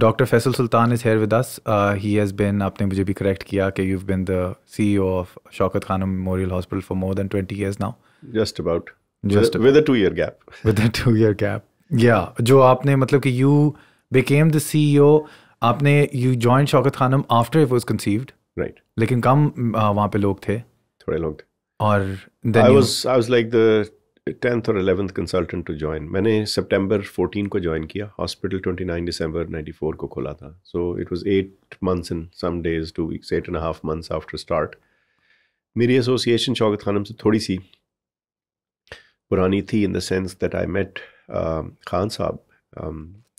Doctor Faisal Sultan is here with us he has been आपने मुझे भी करेक्ट किया कि you been the C O of Shaukat Khan memorial hospital for more than twenty years now just about just with a two year gap with a two year gap या जो आपने मतलब कि you became the C O आपने you join Shaukat Khanam after it was conceived right लेकिन come uh, वहाँ पे लोग थे थोड़े लोग थे और I was I was like the tenth और एलेवंथ कंसल्टेंट टू ज्वाइन मैंने सितंबर 14 को ज्वाइन किया हॉस्पिटल ट्वेंटी 29 दिसंबर फोर को खोला था so it was eight months in some days two weeks eight and half months after start मेरी एसोसिएशन शौकत खानम से थोड़ी सी पुरानी थी इन देंस that I met Khan sahab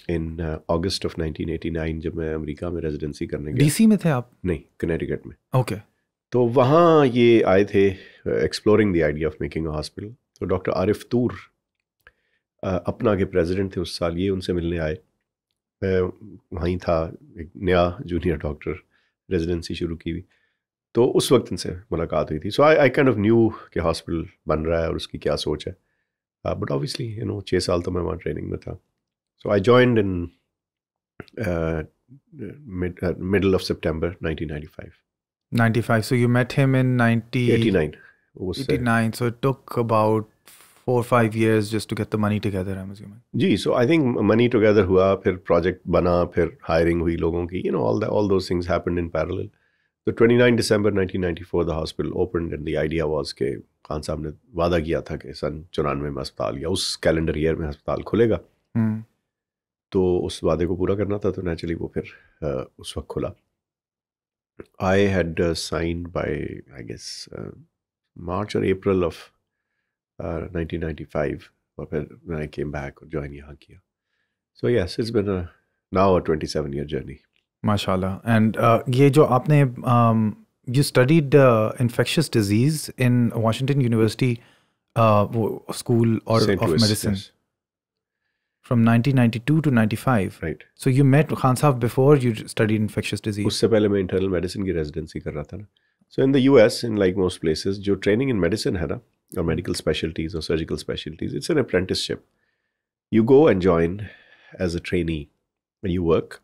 in August of nineteen eighty nine जब मैं अमरीका में रेजिडेंसी करने गया डीसी में थे आप नहीं कनेटिकट में ओके okay. तो वहाँ ये आए थे exploring the idea of making a hospital तो डॉक्टर आरिफ तूर अपना के प्रेसिडेंट थे उस साल ये उनसे मिलने आए मैं वहीं था एक नया जूनियर डॉक्टर रेजिडेंसी शुरू की हुई तो उस वक्त इनसे मुलाकात हुई थी so I I kind of knew कि हॉस्पिटल बन रहा है और उसकी क्या सोच है बट ऑब्वियसली यू नो छः साल तो मैं वहाँ ट्रेनिंग में था so I join in middle of September five so you met met in ninety eighty nine जी so I think money together हुआ फिर प्रोजेक्ट बना फिर हायरिंग हुई लोगों की यू नो ऑल ऑल दो थिंग्स हैपन इन पैरल तो twenty nine December nineteen ninety four the hospital open and the idea was के खान साहब ने वादा किया था कि सन चौरानवे में अस्पताल या उस कैलेंडर ईयर में अस्पताल खुलेगा hmm. तो उस वादे को पूरा करना था तो नेचुरली वो फिर उस वक्त खुला I had sign by I guess March or April of uh, 1995 when I came back or joined Yahan So yes, it's been a now a 27 year journey. MashaAllah. And uh, ye jo aapne, um, you studied uh, infectious disease in Washington University uh, School or of Louis, Medicine. Yes. From 1992 to 95. Right. So you met Khan Sahab before you studied infectious disease. उससे पहले मैं internal medicine residency कर रहा so in the US, in like most places, your training in medicine had or medical specialties or surgical specialties, it's an apprenticeship. You go and join as a trainee and you work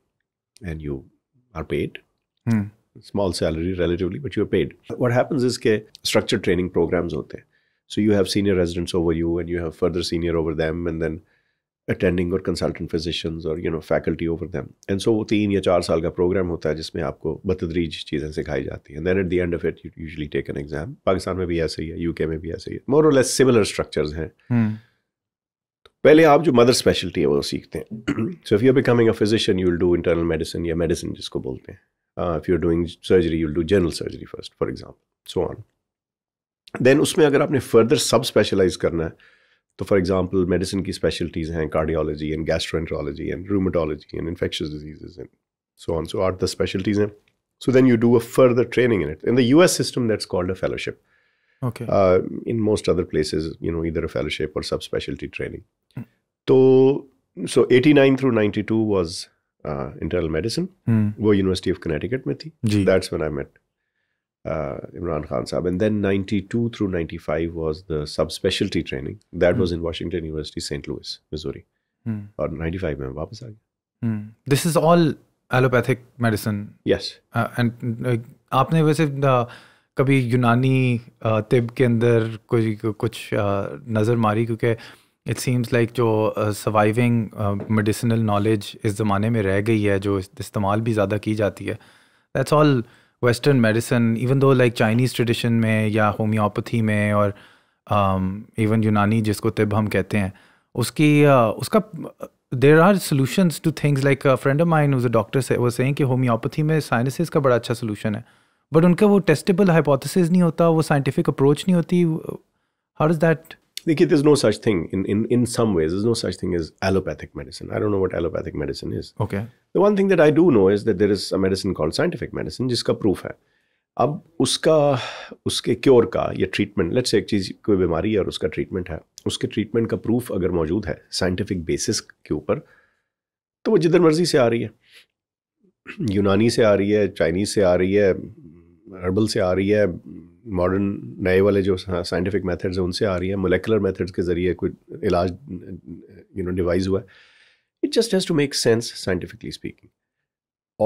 and you are paid. Hmm. Small salary relatively, but you're paid. What happens is ke structured training programs hote. So you have senior residents over you and you have further senior over them and then attending और consultant physicians और you know faculty over them and so वो तीन या चार साल का programme होता है जिसमें आपको बतदरीज चीज़ें सिखाई जाती हैं then at the end of it usually take an exam Pakistan में भी ऐसे ही है यूके में भी ऐसे ही है मोर और लेस सिमिलर स्ट्रक्चर्स हैं hmm. तो पहले आप जो मदर स्पेशलिटी है वो सीखते हैं so if you becoming a physician you will do internal medicine या मेडिसिन जिसको बोलते हैं if you doing surgery you will do general surgery first for example so on then उसमें अगर आपने फर्दर सब स्पेशलाइज करना है So, for example, मेडिसिन की स्पेशलिटीज़ हैं cardiology and gastroenterology and rheumatology and infectious diseases and so on so are the specialities हैं So then you do a further training in it. In the US system, that's called a fellowship. Okay. Uh, in most other places, you know, either a fellowship or subspecialty training. So, so 89 through 92 was uh, internal medicine. Mm. वो University of Connecticut में थी. जी. That's when I met uh, Imran Khan Saab. And then 92 through 95 was the subspecialty training. That mm. was in Washington University, St. Louis, Missouri. Mm. Or 95 Mm. This is all allopathic medicine. Yes. Uh, and uh, आपने वैसे uh, कभी यूनानी uh, तिब के अंदर कोई कुछ uh, नज़र मारी क्योंकि इट सीम्स लाइक जो सर्वाइविंग मेडिसिनल नॉलेज इस ज़माने में रह गई है जो इस्तेमाल भी ज़्यादा की जाती है that's all all western medicine even though like Chinese tradition में या होम्योपैथी में और इवन um, यूनानी जिसको तिब हम कहते हैं उसकी uh, उसका there are solutions to things like friend of mine a doctor से वो सही कि होम्योपैथी में साइनसिस का बड़ा अच्छा सोल्यूशन है बट उनका वो टेस्टेबल हाइपोथेसिस नहीं होता वो साइंटिफिक अप्रोच नहीं होती हाउ इज़ दैट देखिए is no such thing in in in some ways is no such thing is allopathic medicine I don't know what allopathic medicine is okay the one thing that I do know is that there is a medicine called scientific medicine जिसका proof है अब उसका उसके cure का या treatment let's एक चीज कोई बीमारी है और उसका ट्रीटमेंट है उसके ट्रीटमेंट का प्रूफ अगर मौजूद है साइंटिफिक बेसिस के ऊपर तो वो जिधर मर्जी से आ रही है यूनानी से आ रही है चाइनीज से आ रही है हर्बल से आ रही है मॉडर्न नए वाले जो साइंटिफिक मेथड्स हैं उनसे आ रही है मोलिकुलर मेथड्स के ज़रिए कोई इलाज यू नो डिवाइस हुआ है it just has to make sense scientifically speaking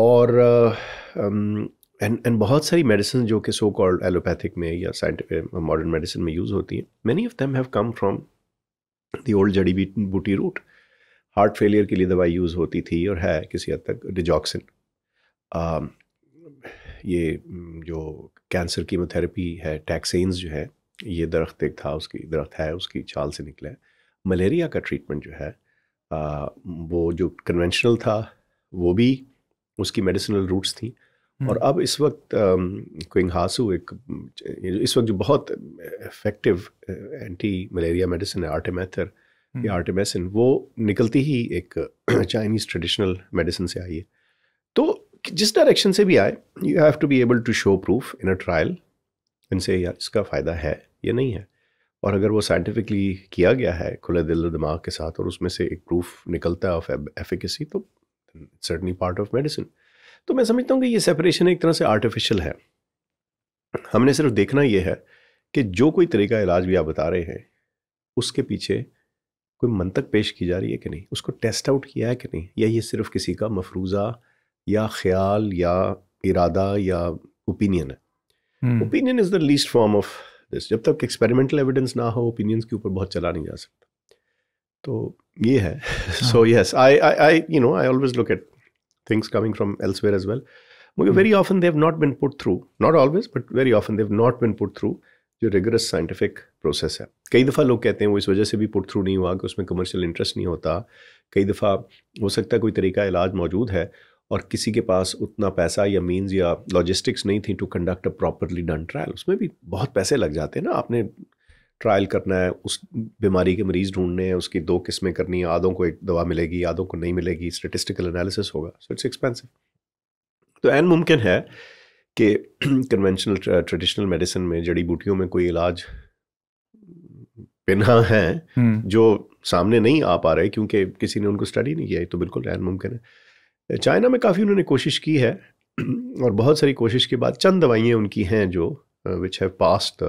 और एंड uh, एंड um, बहुत सारी मेडिसिन जो कि सो कॉल्ड एलोपैथिक में या साइंटिफिक मॉडर्न मेडिसिन में यूज़ होती हैं many of them have come from the old जड़ी बूटी रूट हार्ट फेलियर के लिए दवाई यूज़ होती थी और है किसी हद तक डिजॉक्सिन um, ये जो कैंसर कीमोथेरेपी है टैक्सेंस जो है ये दरख्त एक था उसकी दरख्त है उसकी चाल से निकला मलेरिया का ट्रीटमेंट जो है आ, वो जो कन्वेंशनल था वो भी उसकी मेडिसिनल रूट्स थी और हम्म। अब इस वक्त क्विंगहासू एक इस वक्त जो बहुत इफेक्टिव एंटी मलेरिया मेडिसिन है आर्टेमेथर या आर्टेमेसिन वो निकलती ही एक चाइनीज़ ट्रेडिशनल मेडिसिन से आई है तो जिस डायरेक्शन से भी आए you have to be able to show proof in a trial in से यार इसका फ़ायदा है या नहीं है और अगर वो साइंटिफिकली किया गया है खुले दिल दिमाग के साथ और उसमें से एक प्रूफ निकलता है ऑफ एफिकेसी तो सर्टनी पार्ट ऑफ मेडिसिन तो मैं समझता हूँ कि ये सेपरेशन एक तरह से आर्टिफिशियल है हमने सिर्फ देखना ये है कि जो कोई तरीका इलाज भी आप बता रहे हैं उसके पीछे कोई मंतक पेश की जा रही है कि नहीं उसको टेस्ट आउट किया है कि नहीं या ये सिर्फ किसी का मफरूज़ा या ख्याल या इरादा या ओपिनियन है opinion is the least form of this जब तक एक्सपेरिमेंटल एविडेंस ना हो ओपिनियंस के ऊपर बहुत चला नहीं जा सकता तो ये है so yes I I I you know I always look at things coming from elsewhere as well मगर very often they've not been put through not always but very often they've not been put through जो rigorous scientific process है कई दफ़ा लोग कहते हैं वो इस वजह से भी पुट थ्रू नहीं हुआ कि उसमें कमर्शियल इंटरेस्ट नहीं होता कई दफ़ा हो सकता है कोई तरीका इलाज मौजूद है और किसी के पास उतना पैसा या मीन्स या लॉजिस्टिक्स नहीं थी to conduct a properly done trial उसमें भी बहुत पैसे लग जाते हैं ना आपने ट्रायल करना है उस बीमारी के मरीज़ ढूंढने हैं उसकी दो किस्में करनी है आधों को एक दवा मिलेगी आधों को नहीं मिलेगी स्टेटिस्टिकल एनालिसिस होगा सो इट्स एक्सपेंसिव तो एन मुमकिन है कि कन्वेंशनल ट्रेडिशनल मेडिसिन में जड़ी बूटियों में कोई इलाज पिन्हा है हम्म। जो सामने नहीं आ पा रहे क्योंकि किसी ने उनको स्टडी नहीं किया तो बिल्कुल एन मुमकिन है चाइना में काफ़ी उन्होंने कोशिश की है और बहुत सारी कोशिश के बाद चंद दवाइयाँ उनकी हैं जो which have passed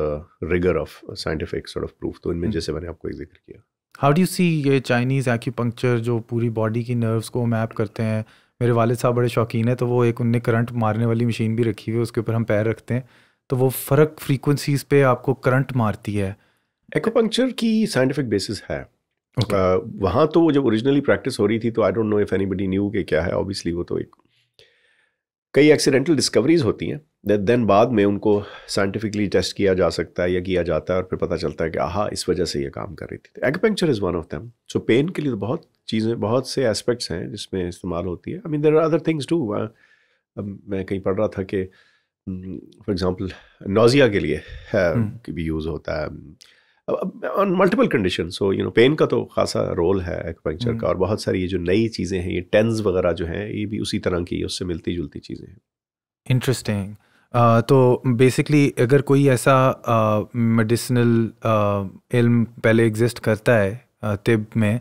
rigour of scientific sort of proof तो इनमें हम्म। जैसे मैंने आपको एक जिक्र किया हाउ डू सी ये चाइनीज़ एक्यूपंक्चर जो पूरी बॉडी की नर्व्स को मैप करते हैं मेरे वाले साहब बड़े शौकीन है तो वो एक उनने करंट मारने वाली मशीन भी रखी हुई है उसके ऊपर हम पैर रखते हैं तो वो फ़र्क फ्रीकुनसीज़ पे आपको करंट मारती है एक्यूपंक्चर की साइंटिफिक बेसिस है okay. uh, वहाँ तो जब ओरिजिनली प्रैक्टिस हो रही थी तो I don't know if anybody knew के क्या है ऑब्वियसली वो तो एक कई एक्सीडेंटल डिस्कवरीज होती हैं देन बाद में उनको साइंटिफिकली टेस्ट किया जा सकता है या किया जाता है और फिर पता चलता है कि आहा इस वजह से ये काम कर रही थी acupuncture is one of them so pain के लिए तो बहुत चीज़ें बहुत से एस्पेक्ट्स हैं जिसमें इस्तेमाल होती है I mean there are other things too अब मैं कहीं पढ़ रहा था कि फॉर एग्ज़ाम्पल नोज़िया के लिए hmm. भी यूज़ होता है on multiple condition so you know pain का तो खासा रोल है एक्पंक्चर hmm. का और बहुत सारी ये जो नई चीज़ें हैं ये टेंस वगैरह जो हैं ये भी उसी तरह की उससे मिलती जुलती चीज़ें हैं इंटरेस्टिंग uh, तो बेसिकली अगर कोई ऐसा मेडिसिनल uh, इल्म uh, पहले एग्जिस्ट करता है तिब uh, में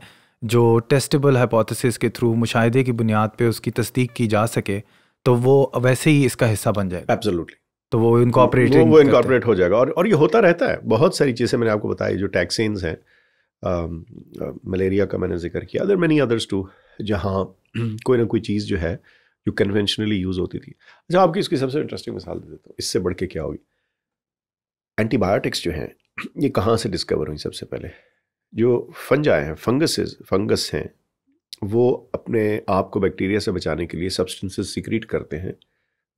जो टेस्टेबल हाइपोथेसिस के थ्रू मुशाहदे की बुनियाद पे उसकी तस्दीक की जा सके तो वो वैसे ही इसका हिस्सा बन जाएगा एब्सोल्युटली तो वो इनकॉपरेट वो, वो इनकॉपरेट हो जाएगा और और ये होता रहता है बहुत सारी चीज़ें मैंने आपको बताई जो टैक्सेंस हैं मलेरिया का मैंने जिक्र किया अदर मैनी अदर्स टू जहाँ कोई ना कोई चीज़ जो है जो कन्वेंशनली यूज़ होती थी अच्छा आपकी इसकी सबसे इंटरेस्टिंग मिसाल दे देता हूँ इससे बढ़ के क्या होगी एंटीबायोटिक्स जो हैं ये कहाँ से डिस्कवर हुई सबसे पहले जो फंजाए हैं फंगसेस फंगस हैं वो अपने आप को बैक्टीरिया से बचाने के लिए सब्सटेंसेस सिक्रीट करते हैं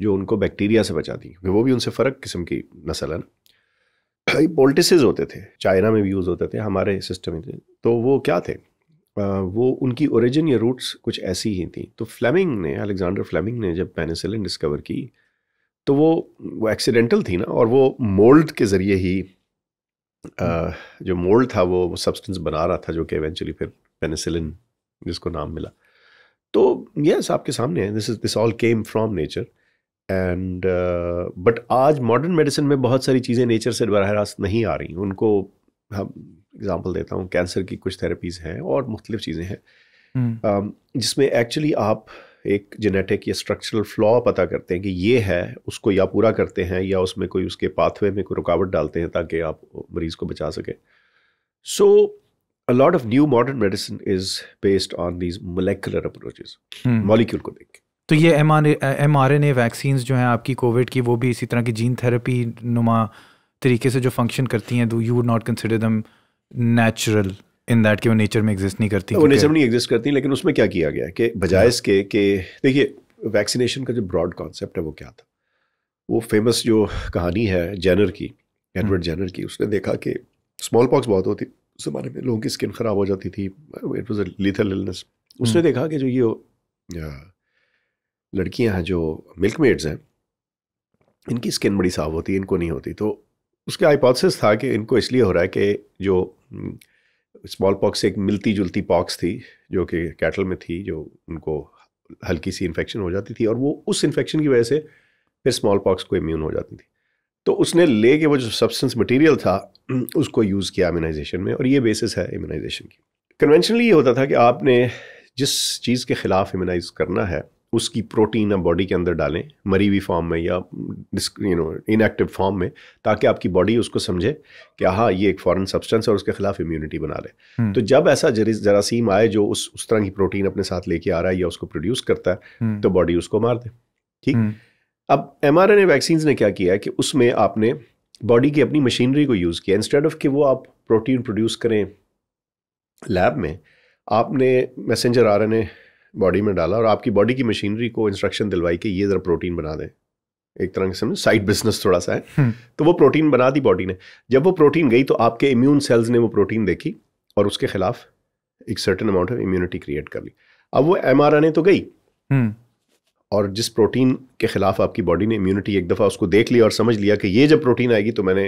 जो उनको बैक्टीरिया से बचाती क्योंकि वो भी उनसे फ़र्क किस्म की नस्ल है ना कई पोल्टिस होते थे चाइना में भी यूज़ होते थे हमारे सिस्टम में तो वो क्या थे वो उनकी ओरिजिन या रूट्स कुछ ऐसी ही थी तो फ्लेमिंग ने अलेक्जेंडर फ्लेमिंग ने जब पेनिसिलिन डिस्कवर की तो वो वो एक्सीडेंटल थी ना और वो मोल्ड के ज़रिए ही आ, जो मोल्ड था वो वो सब्सटेंस बना रहा था जो कि एवेंचुअली फिर पेनिसिलिन जिसको नाम मिला तो यस आपके सामने है this is this all came from nature and but uh, आज मॉडर्न मेडिसिन में बहुत सारी चीज़ें नेचर से बरह रास्त नहीं आ रही उनको हम एग्ज़ाम्पल देता हूँ कैंसर की कुछ थेरेपीज़ हैं और मुख्तलिफ चीज़ें हैं uh, जिसमें एक्चुअली आप एक जेनेटिक या स्ट्रक्चरल फ्लॉ पता करते हैं कि ये है उसको या पूरा करते हैं या उसमें कोई उसके पाथवे में कोई रुकावट डालते हैं ताकि आप मरीज़ को बचा सकें so a lot of new modern medicine is based on these molecular approaches हम्म। मॉलिक्यूल को देख तो ये M R M R N A vaccines जो हैं आपकी कोविड की वो भी इसी तरह की जीन थेरेपी नुमा तरीके से जो फंक्शन करती हैं you would not consider them natural in that कि वो नेचर में एग्जिस्ट नहीं करती वो नेचर में नहीं एग्जिस्ट करती लेकिन उसमें क्या किया गया कि बजाय इसके कि देखिए वैक्सीनेशन का जो ब्रॉड कॉन्सेप्ट है वो क्या था वो फेमस जो कहानी है जेनर की एडवर्ड जेनर hmm. की उसने देखा कि स्मॉल पॉक्स बहुत होती उस जमाने में लोगों की स्किन ख़राब हो जाती थी it was a lethal illness उसने hmm. देखा कि जो ये लड़कियां हैं जो मिल्क मेड्स हैं इनकी स्किन बड़ी साफ होती है इनको नहीं होती तो उसका हाइपोथेसिस था कि इनको इसलिए हो रहा है कि जो स्मॉल हम्म, पॉक्स एक मिलती जुलती पॉक्स थी जो कि कैटल में थी जो उनको हल्की सी इन्फेक्शन हो जाती थी और वो उस इन्फेक्शन की वजह से फिर स्मॉल पॉक्स को इम्यून हो जाती थी तो उसने ले के वो जो सब्सटेंस मटेरियल था उसको यूज़ किया इम्यूनाइजेशन में और ये बेसिस है इम्यूनाइजेशन की कन्वेंशनली ये होता था कि आपने जिस चीज़ के ख़िलाफ़ इम्यूनाइज करना है उसकी प्रोटीन आप बॉडी के अंदर डालें मरी हुई फॉर्म में या यू नो इनएक्टिव फॉर्म में ताकि आपकी बॉडी उसको समझे कि हाँ ये एक फॉरन सब्सटेंस है और उसके खिलाफ इम्यूनिटी बना ले हम्म। तो जब ऐसा जरासीम आए जो उस उस तरह की प्रोटीन अपने साथ लेके आ रहा है या उसको प्रोड्यूस करता है हम्म। तो बॉडी उसको मार दे ठीक हम्म। अब एम आर वैक्सीन ने क्या किया है कि उसमें आपने बॉडी की अपनी मशीनरी को यूज़ किया इंस्टेड ऑफ कि वो आप प्रोटीन प्रोड्यूस करें लैब में आपने मैसेंजर आर बॉडी में डाला और आपकी बॉडी की मशीनरी को इंस्ट्रक्शन दिलवाई कि ये ज़रा प्रोटीन बना दें एक तरह से साइड बिजनेस थोड़ा सा है हम्म। तो वो प्रोटीन बना दी बॉडी ने जब वो प्रोटीन गई तो आपके इम्यून सेल्स ने वो प्रोटीन देखी और उसके खिलाफ एक certain amount of immunity create कर ली अब वो एम तो गई हम्म। और जिस प्रोटीन के खिलाफ आपकी बॉडी ने इम्यूनिटी एक दफ़ा उसको देख लिया और समझ लिया कि ये जब प्रोटीन आएगी तो मैंने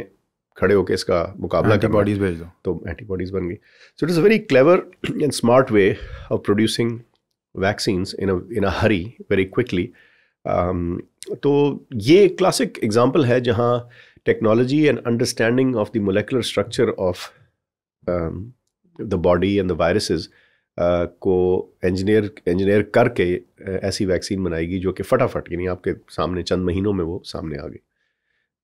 खड़े होकर इसका मुकाबला बॉडीज भेज दो तो एंटीबॉडीज बन गई so it is a very clever and smart way of producing vaccines in in a hurry very quickly तो ये क्लासिक एग्जाम्पल है जहाँ technology and understanding of the molecular structure of the body and the viruses को engineer engineer करके uh, ऐसी vaccine बनाएगी जो कि फटाफट यानी आपके सामने चंद महीनों में वो सामने आ गई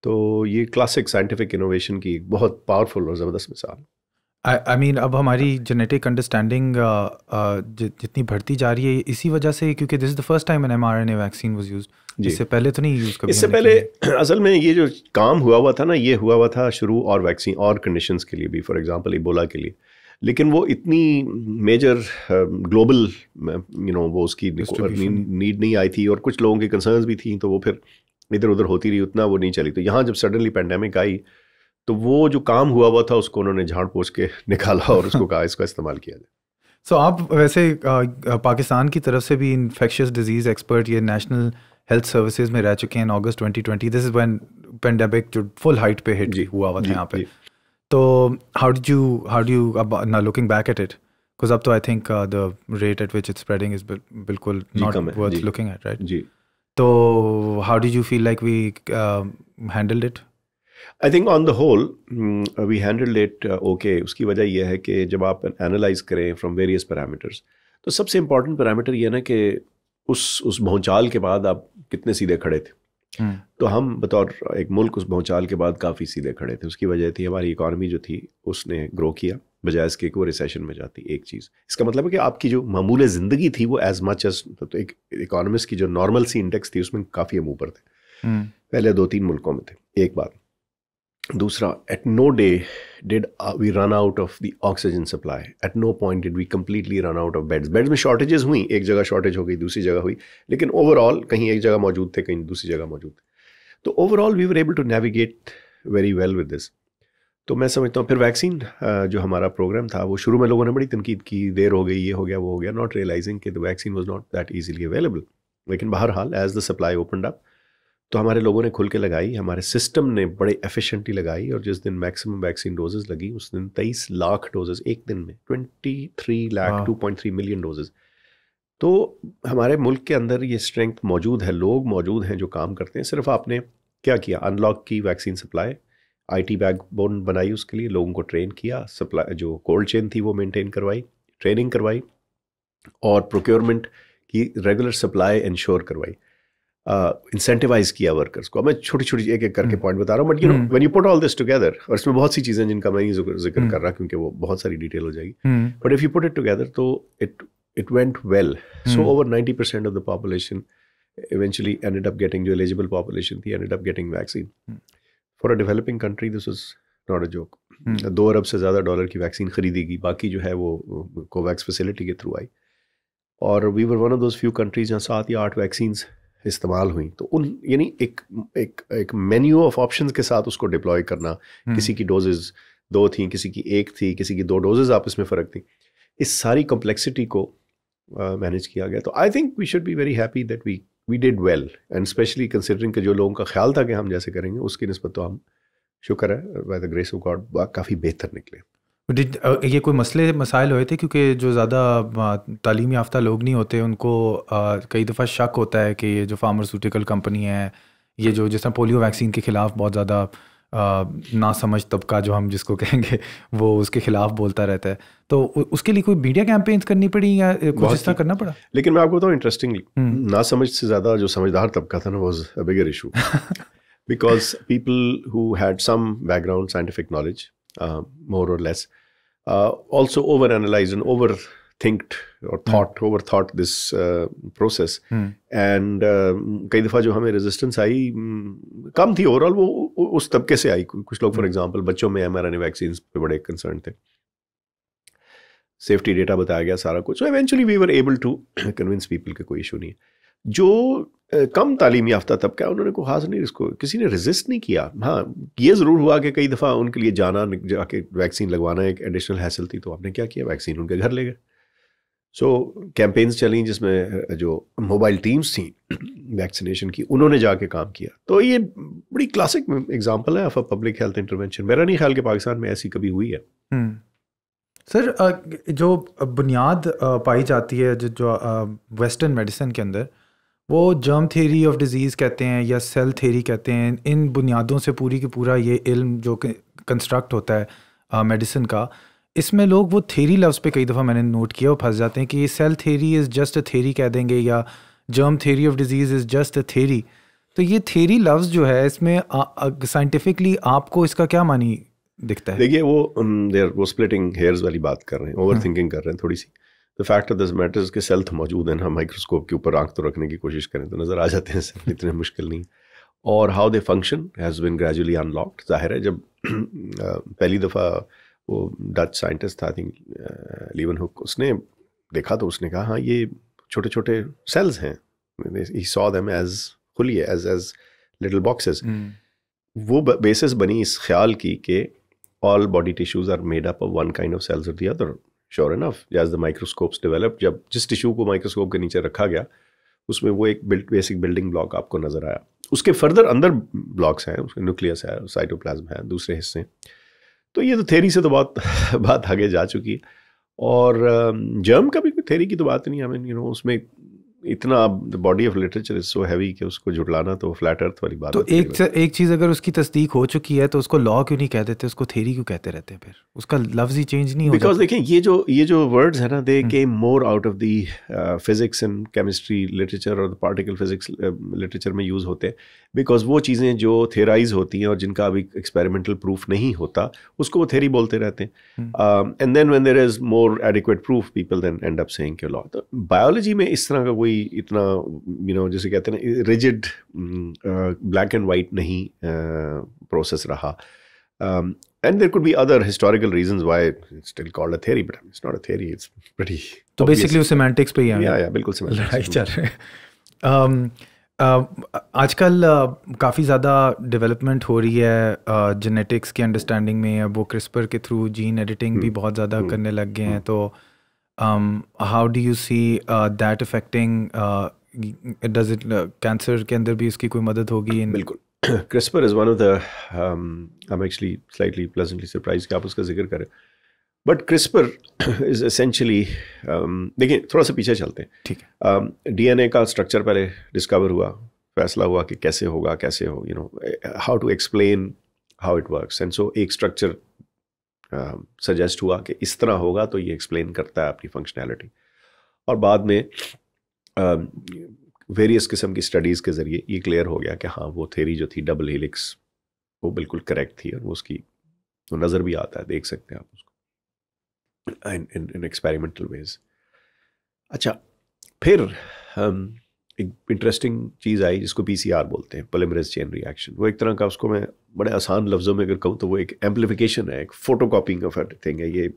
तो ये क्लासिक साइंटिफिक इनोवेशन की एक बहुत पावरफुल और ज़बरदस्त मिसाल आई मीन अब हमारी uh, uh, जेनेटिक अंडरस्टैंडिंग जितनी बढ़ती जा रही है इसी वजह से क्योंकि this the first time an M R N A vaccine was use इससे पहले तो नहीं यूज़ कर इससे पहले असल में ये जो काम हुआ हुआ था ना ये हुआ हुआ था शुरू और वैक्सीन और कंडीशन के लिए भी फॉर एग्जाम्पल इबोला के लिए लेकिन वो इतनी मेजर ग्लोबल यू नो वो उसकी नीड uh, नहीं आई थी और कुछ लोगों की कंसर्न भी थी तो वो फिर इधर उधर होती रही उतना वो नहीं चली तो यहाँ जब सडनली पैंडमिक आई तो वो जो काम हुआ हुआ था उसको उन्होंने झाड़ पोछ के निकाला और उसको कहा इसका इस्तेमाल किया जाए सो so, आप वैसे पाकिस्तान की तरफ से भी इन्फेक्शियस डिजीज़ एक्सपर्ट ये नेशनल हेल्थ सर्विसेज में रह चुके हैं अगस्त 2020 दिस इज व्हेन पेंडेमिक जो फुल हाइट पे हिट हुआ हुआ था यहाँ पे तो how do you how do you अब ना looking back at it because अब तो I think the rate at which it's spreading is बिल्कुल not worth looking at right जी तो how did you feel like we handled it I think on the whole we handle it okay उसकी वजह यह है कि जब आप एनालाइज करें फ्रॉम वेरियस पैरामीटर्स तो सबसे इम्पॉर्टेंट पैरामीटर यह ना कि उस उस भौचाल के बाद आप कितने सीधे खड़े थे हम्म। तो हम बतौर एक मुल्क उस भौचाल के बाद काफ़ी सीधे खड़े थे उसकी वजह थी हमारी इकानमी जो थी उसने ग्रो किया बजाय इसके कि वो रिसेशन में जाती एक चीज़ इसका मतलब है कि आपकी जो मामूल ज़िंदगी थी वो एज मच एज तो एक इकोनॉमिस्ट की जो नॉर्मल सी इंडेक्स थी उसमें काफ़ी हम ऊपर थे हम्म। पहले दो तीन मुल्कों में थे एक बात दूसरा at no day did we run out of the oxygen supply at no point did we completely run out of beds beds में शॉर्टेजेस हुई एक जगह शॉर्टेज हो गई दूसरी जगह हुई लेकिन ओवरऑल कहीं एक जगह मौजूद थे कहीं दूसरी जगह मौजूद थे तो overall we were able to navigate very well with this तो मैं समझता हूँ फिर वैक्सीन uh, जो हमारा प्रोग्राम था वो शुरू में लोगों ने बड़ी तनकीद की देर हो गई ये हो गया वो हो गया नॉट रियलाइजिंग कि the vaccine was not that easily available लेकिन बहरहाल as the supply opened up तो हमारे लोगों ने खुल के लगाई हमारे सिस्टम ने बड़े एफिशिएंटली लगाई और जिस दिन मैक्सिमम वैक्सीन डोजेज लगी उस दिन तेईस लाख डोजेज एक दिन में twenty three lakh two point three million doses तो हमारे मुल्क के अंदर ये स्ट्रेंथ मौजूद है लोग मौजूद हैं जो काम करते हैं सिर्फ आपने क्या किया अनलॉक की वैक्सीन सप्लाई आईटी बैकबोन बनाई उसके लिए लोगों को ट्रेन किया सप्लाई जो कोल्ड चेन थी वो मेनटेन करवाई ट्रेनिंग करवाई और प्रोक्योरमेंट की रेगुलर सप्लाई इंश्योर करवाई इंसेंटिवाइज uh, किया वर्कर्स को मैं छोटी छोटी एक एक करके पॉइंट हम्म। बता रहा हूँ but you know when you put all this together और इसमें बहुत सी चीज़ें जिनका मैं जिक्र जिक्र हम्म। कर रहा हूँ क्योंकि वो बहुत सारी डिटेल हो जाएगी but if you put it together तो it it went well so over ninety percent of the population eventually ended up getting जो एलिजिबल पॉपुलेशन थी ended up getting vaccine for a developing country this is not a joke दो अरब से ज़्यादा dollar की vaccine खरीदेगी बाकी जो है वो कोवैक्स फैसिलिटी के थ्रू आई और we were one of those few countries जहाँ सात या आठ वैक्सीन्स इस्तेमाल हुई तो उन यानी एक एक एक मेन्यू ऑफ ऑप्शंस के साथ उसको डिप्लॉय करना हम्म। किसी की डोजेज दो थी किसी की एक थी किसी की दो डोजेज आपस में फ़र्क थी इस सारी कॉम्प्लेक्सिटी को मैनेज uh, किया गया तो I think we should be very happy that we we did well and specially considering के जो लोगों का ख्याल था कि हम जैसे करेंगे उसकी नस्बत तो हम शुक्र है by the grace of God काफ़ी बेहतर निकले डिड uh, ये कोई मसले मसाइल हुए थे क्योंकि जो ज़्यादा तालीम याफ्ता लोग नहीं होते उनको कई दफ़ा शक होता है कि ये जो फार्मास्यूटिकल कंपनी है ये जो जिस तरह पोलियो वैक्सीन के ख़िलाफ़ बहुत ज़्यादा नासमझ तबका जो हम जिसको कहेंगे वो उसके ख़िलाफ़ बोलता रहता है तो उसके लिए कोई मीडिया कैंपेन्स करनी पड़ी या कुछ इस तरह करना पड़ा लेकिन मैं आपको बताऊँ इंटरेस्टिंगली समझ से ज़्यादा जो समझदार तबका था ना वो bigger issue because people who had some background scientific knowledge more और less uh, also overanalyzed and overthinked or hmm. thought mm. overthought this uh, process hmm. and kai dafa jo hame resistance aayi kam thi overall wo us tabke se aayi kuch log for hmm. example bachchon mein mrna vaccines pe bade concerned the safety data bataya gaya sara kuch so eventually we were able to convince people ke koi issue nahi जो कम तालीम याफ्ता तबका है उन्होंने को हासिल नहीं इसको किसी ने रजिस्ट नहीं किया हाँ ये ज़रूर हुआ कि कई दफ़ा उनके लिए जाना जाके वैक्सीन लगवाना एक एडिशनल हैसल थी तो आपने क्या किया वैक्सीन उनके घर ले गए सो कैंपेन्स चली जिसमें जो मोबाइल टीम्स थी वैक्सीनेशन की उन्होंने जाके काम किया तो ये बड़ी क्लासिक एग्जाम्पल है ऑफ पब्लिक हेल्थ इंटरवेंशन मेरा नहीं ख्याल कि पाकिस्तान में ऐसी कभी हुई है हम्म। सर जो बुनियाद पाई जाती है जो वेस्टर्न मेडिसिन के अंदर वो जर्म थेरी ऑफ डिज़ीज़ कहते हैं या सेल थेरी कहते हैं इन बुनियादों से पूरी की पूरा ये इल्म जो कंस्ट्रक्ट होता है मेडिसिन का इसमें लोग वो थेरी लफ्ज़ पे कई दफ़ा मैंने नोट किया वो फंस जाते हैं कि cell theory is just a theory कह देंगे या germ theory of disease is just a theory तो ये थेरी लफ्ज़ जो है इसमें साइंटिफिकली आपको इसका क्या मानी दिखता है देखिए वो देर वो स्प्लिटिंग हेयर्स वाली बात कर रहे हैं ओवर हाँ। थिंकिंग कर रहे हैं थोड़ी सी the fact of this matter के सेल्थ तो मौजूद हैं हम माइक्रोस्कोप के ऊपर आंख तो रखने की कोशिश करें तो नज़र आ जाते हैं सेल्फ इतने मुश्किल नहीं और how they function has been gradually unlocked जाहिर है जब पहली दफ़ा वो डच साइंटिस्ट था आई थिंक लीवन हुक उसने देखा तो उसने कहा हाँ ये छोटे छोटे सेल्स हैं ही सॉ दैम एज है एज एज लिटल बॉक्सेस वो बेसिस बनी इस ख्याल की कि all body tissues are made up of one kind of cells और the other sure enough as the microscopes develop जब जिस टिश्यू को माइक्रोस्कोप के नीचे रखा गया उसमें वो एक बिल्ड बेसिक बिल्डिंग ब्लॉक आपको नज़र आया उसके फर्दर अंदर ब्लॉक्स हैं उसके न्यूक्लियस है साइटोप्लाज्म है दूसरे हिस्से तो ये तो थेरी से तो बहुत बात आगे जा चुकी है और जर्म um, का भी कोई थेरी की तो बात नहीं हमें यू नो उसमें इतना अब body of literature is so heavy कि उसको जुड़लाना तो फ्लैट अर्थ वाली बात तो एक एक चीज़ अगर उसकी तस्दीक हो चुकी है तो उसको लॉ क्यों नहीं कह देते उसको थेरी क्यों कहते रहते हैं फिर उसका लफ्ज ही चेंज नहीं बिकॉज देखिए ये जो ये जो वर्ड्स है ना they came more out of the physics and chemistry literature और पार्टिकल फिजिक्स लिटरेचर में यूज़ होते हैं बिकॉज वो चीज़ें जो थेराइज होती हैं और जिनका अभी एक्सपेरिमेंटल प्रूफ नहीं होता उसको वो थेरी बोलते रहते हैं and then when there is more adequate proof people then end up saying law तो बायोलॉजी में इस तरह का कोई कोई इतना यू नो जैसे कहते हैं रिजिड ब्लैक एंड वाइट नहीं प्रोसेस uh, रहा and there could be other historical reason तो बेसिकली पे ही या बिल्कुल लड़ाई चल रही um, uh, आजकल uh, काफ़ी ज़्यादा डेवलपमेंट हो रही है जेनेटिक्स की अंडरस्टैंडिंग में वो क्रिस्पर के थ्रू जीन एडिटिंग भी hmm, बहुत ज़्यादा hmm, करने लग गए हैं hmm। तो uh, um, how do you see uh, that affecting uh, does it uh, cancer के अंदर भी इसकी कोई मदद होगी इन बिल्कुल CRISPR is one of the um, I'm actually slightly pleasantly surprised कि आप उसका जिक्र करें बट क्रिस्पर इज एसेंशली देखिए थोड़ा सा पीछे चलते हैं ठीक है डीएनए um, का स्ट्रक्चर पहले डिस्कवर हुआ फैसला हुआ कि कैसे होगा कैसे हो you know how to explain how it works and so एक स्ट्रक्चर सजेस्ट um, हुआ कि इस तरह होगा तो ये एक्सप्लेन करता है अपनी फंक्शनैलिटी और बाद में वेरियस um, किस्म की स्टडीज़ के ज़रिए ये क्लियर हो गया कि हाँ वो थेरी जो थी डबल हिलिक्स वो बिल्कुल करेक्ट थी और वो उसकी वो नज़र भी आता है देख सकते हैं आप उसको इन एक्सपेरिमेंटल वेज अच्छा फिर um, एक इंटरेस्टिंग चीज़ आई जिसको पी बोलते हैं पलिमरेज चेन रिएक्शन वो एक तरह का उसको मैं बड़े आसान लफ्ज़ों में अगर कहूँ तो वो एक एम्पलीफिकेशन है एक फ़ोटो कापिंग ऑफ थिंग है ये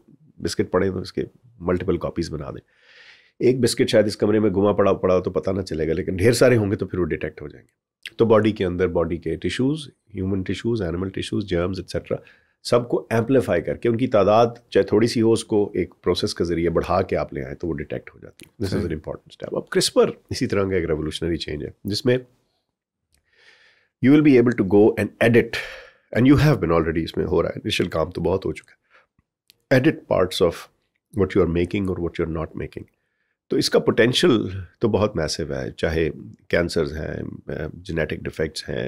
बिस्किट पड़े तो इसके मल्टीपल कापीज़ बना दें एक बिस्किट शायद इस कमरे में घुमा पड़ा पड़ा तो पता ना चलेगा लेकिन ढेर सारे होंगे तो फिर वो डिटेक्ट हो जाएंगे तो बॉडी के अंदर बॉडी के tissues human tissues animal tissues germs etcetera सबको एम्पलीफाई करके उनकी तादाद चाहे थोड़ी सी हो उसको एक प्रोसेस के जरिए बढ़ा के आप ले आए तो वो डिटेक्ट हो जाती है this is an important step अब क्रिस्पर इसी तरह का एक रेवोल्यूशनरी चेंज है जिसमें you will be able to go and edit and you have been already इसमें हो रहा है इनिशियल काम तो बहुत हो चुका है edit parts of what you are making और what you are not making तो इसका पोटेंशियल तो बहुत मैसिव है चाहे कैंसर्स हैं जेनेटिक डिफेक्ट्स हैं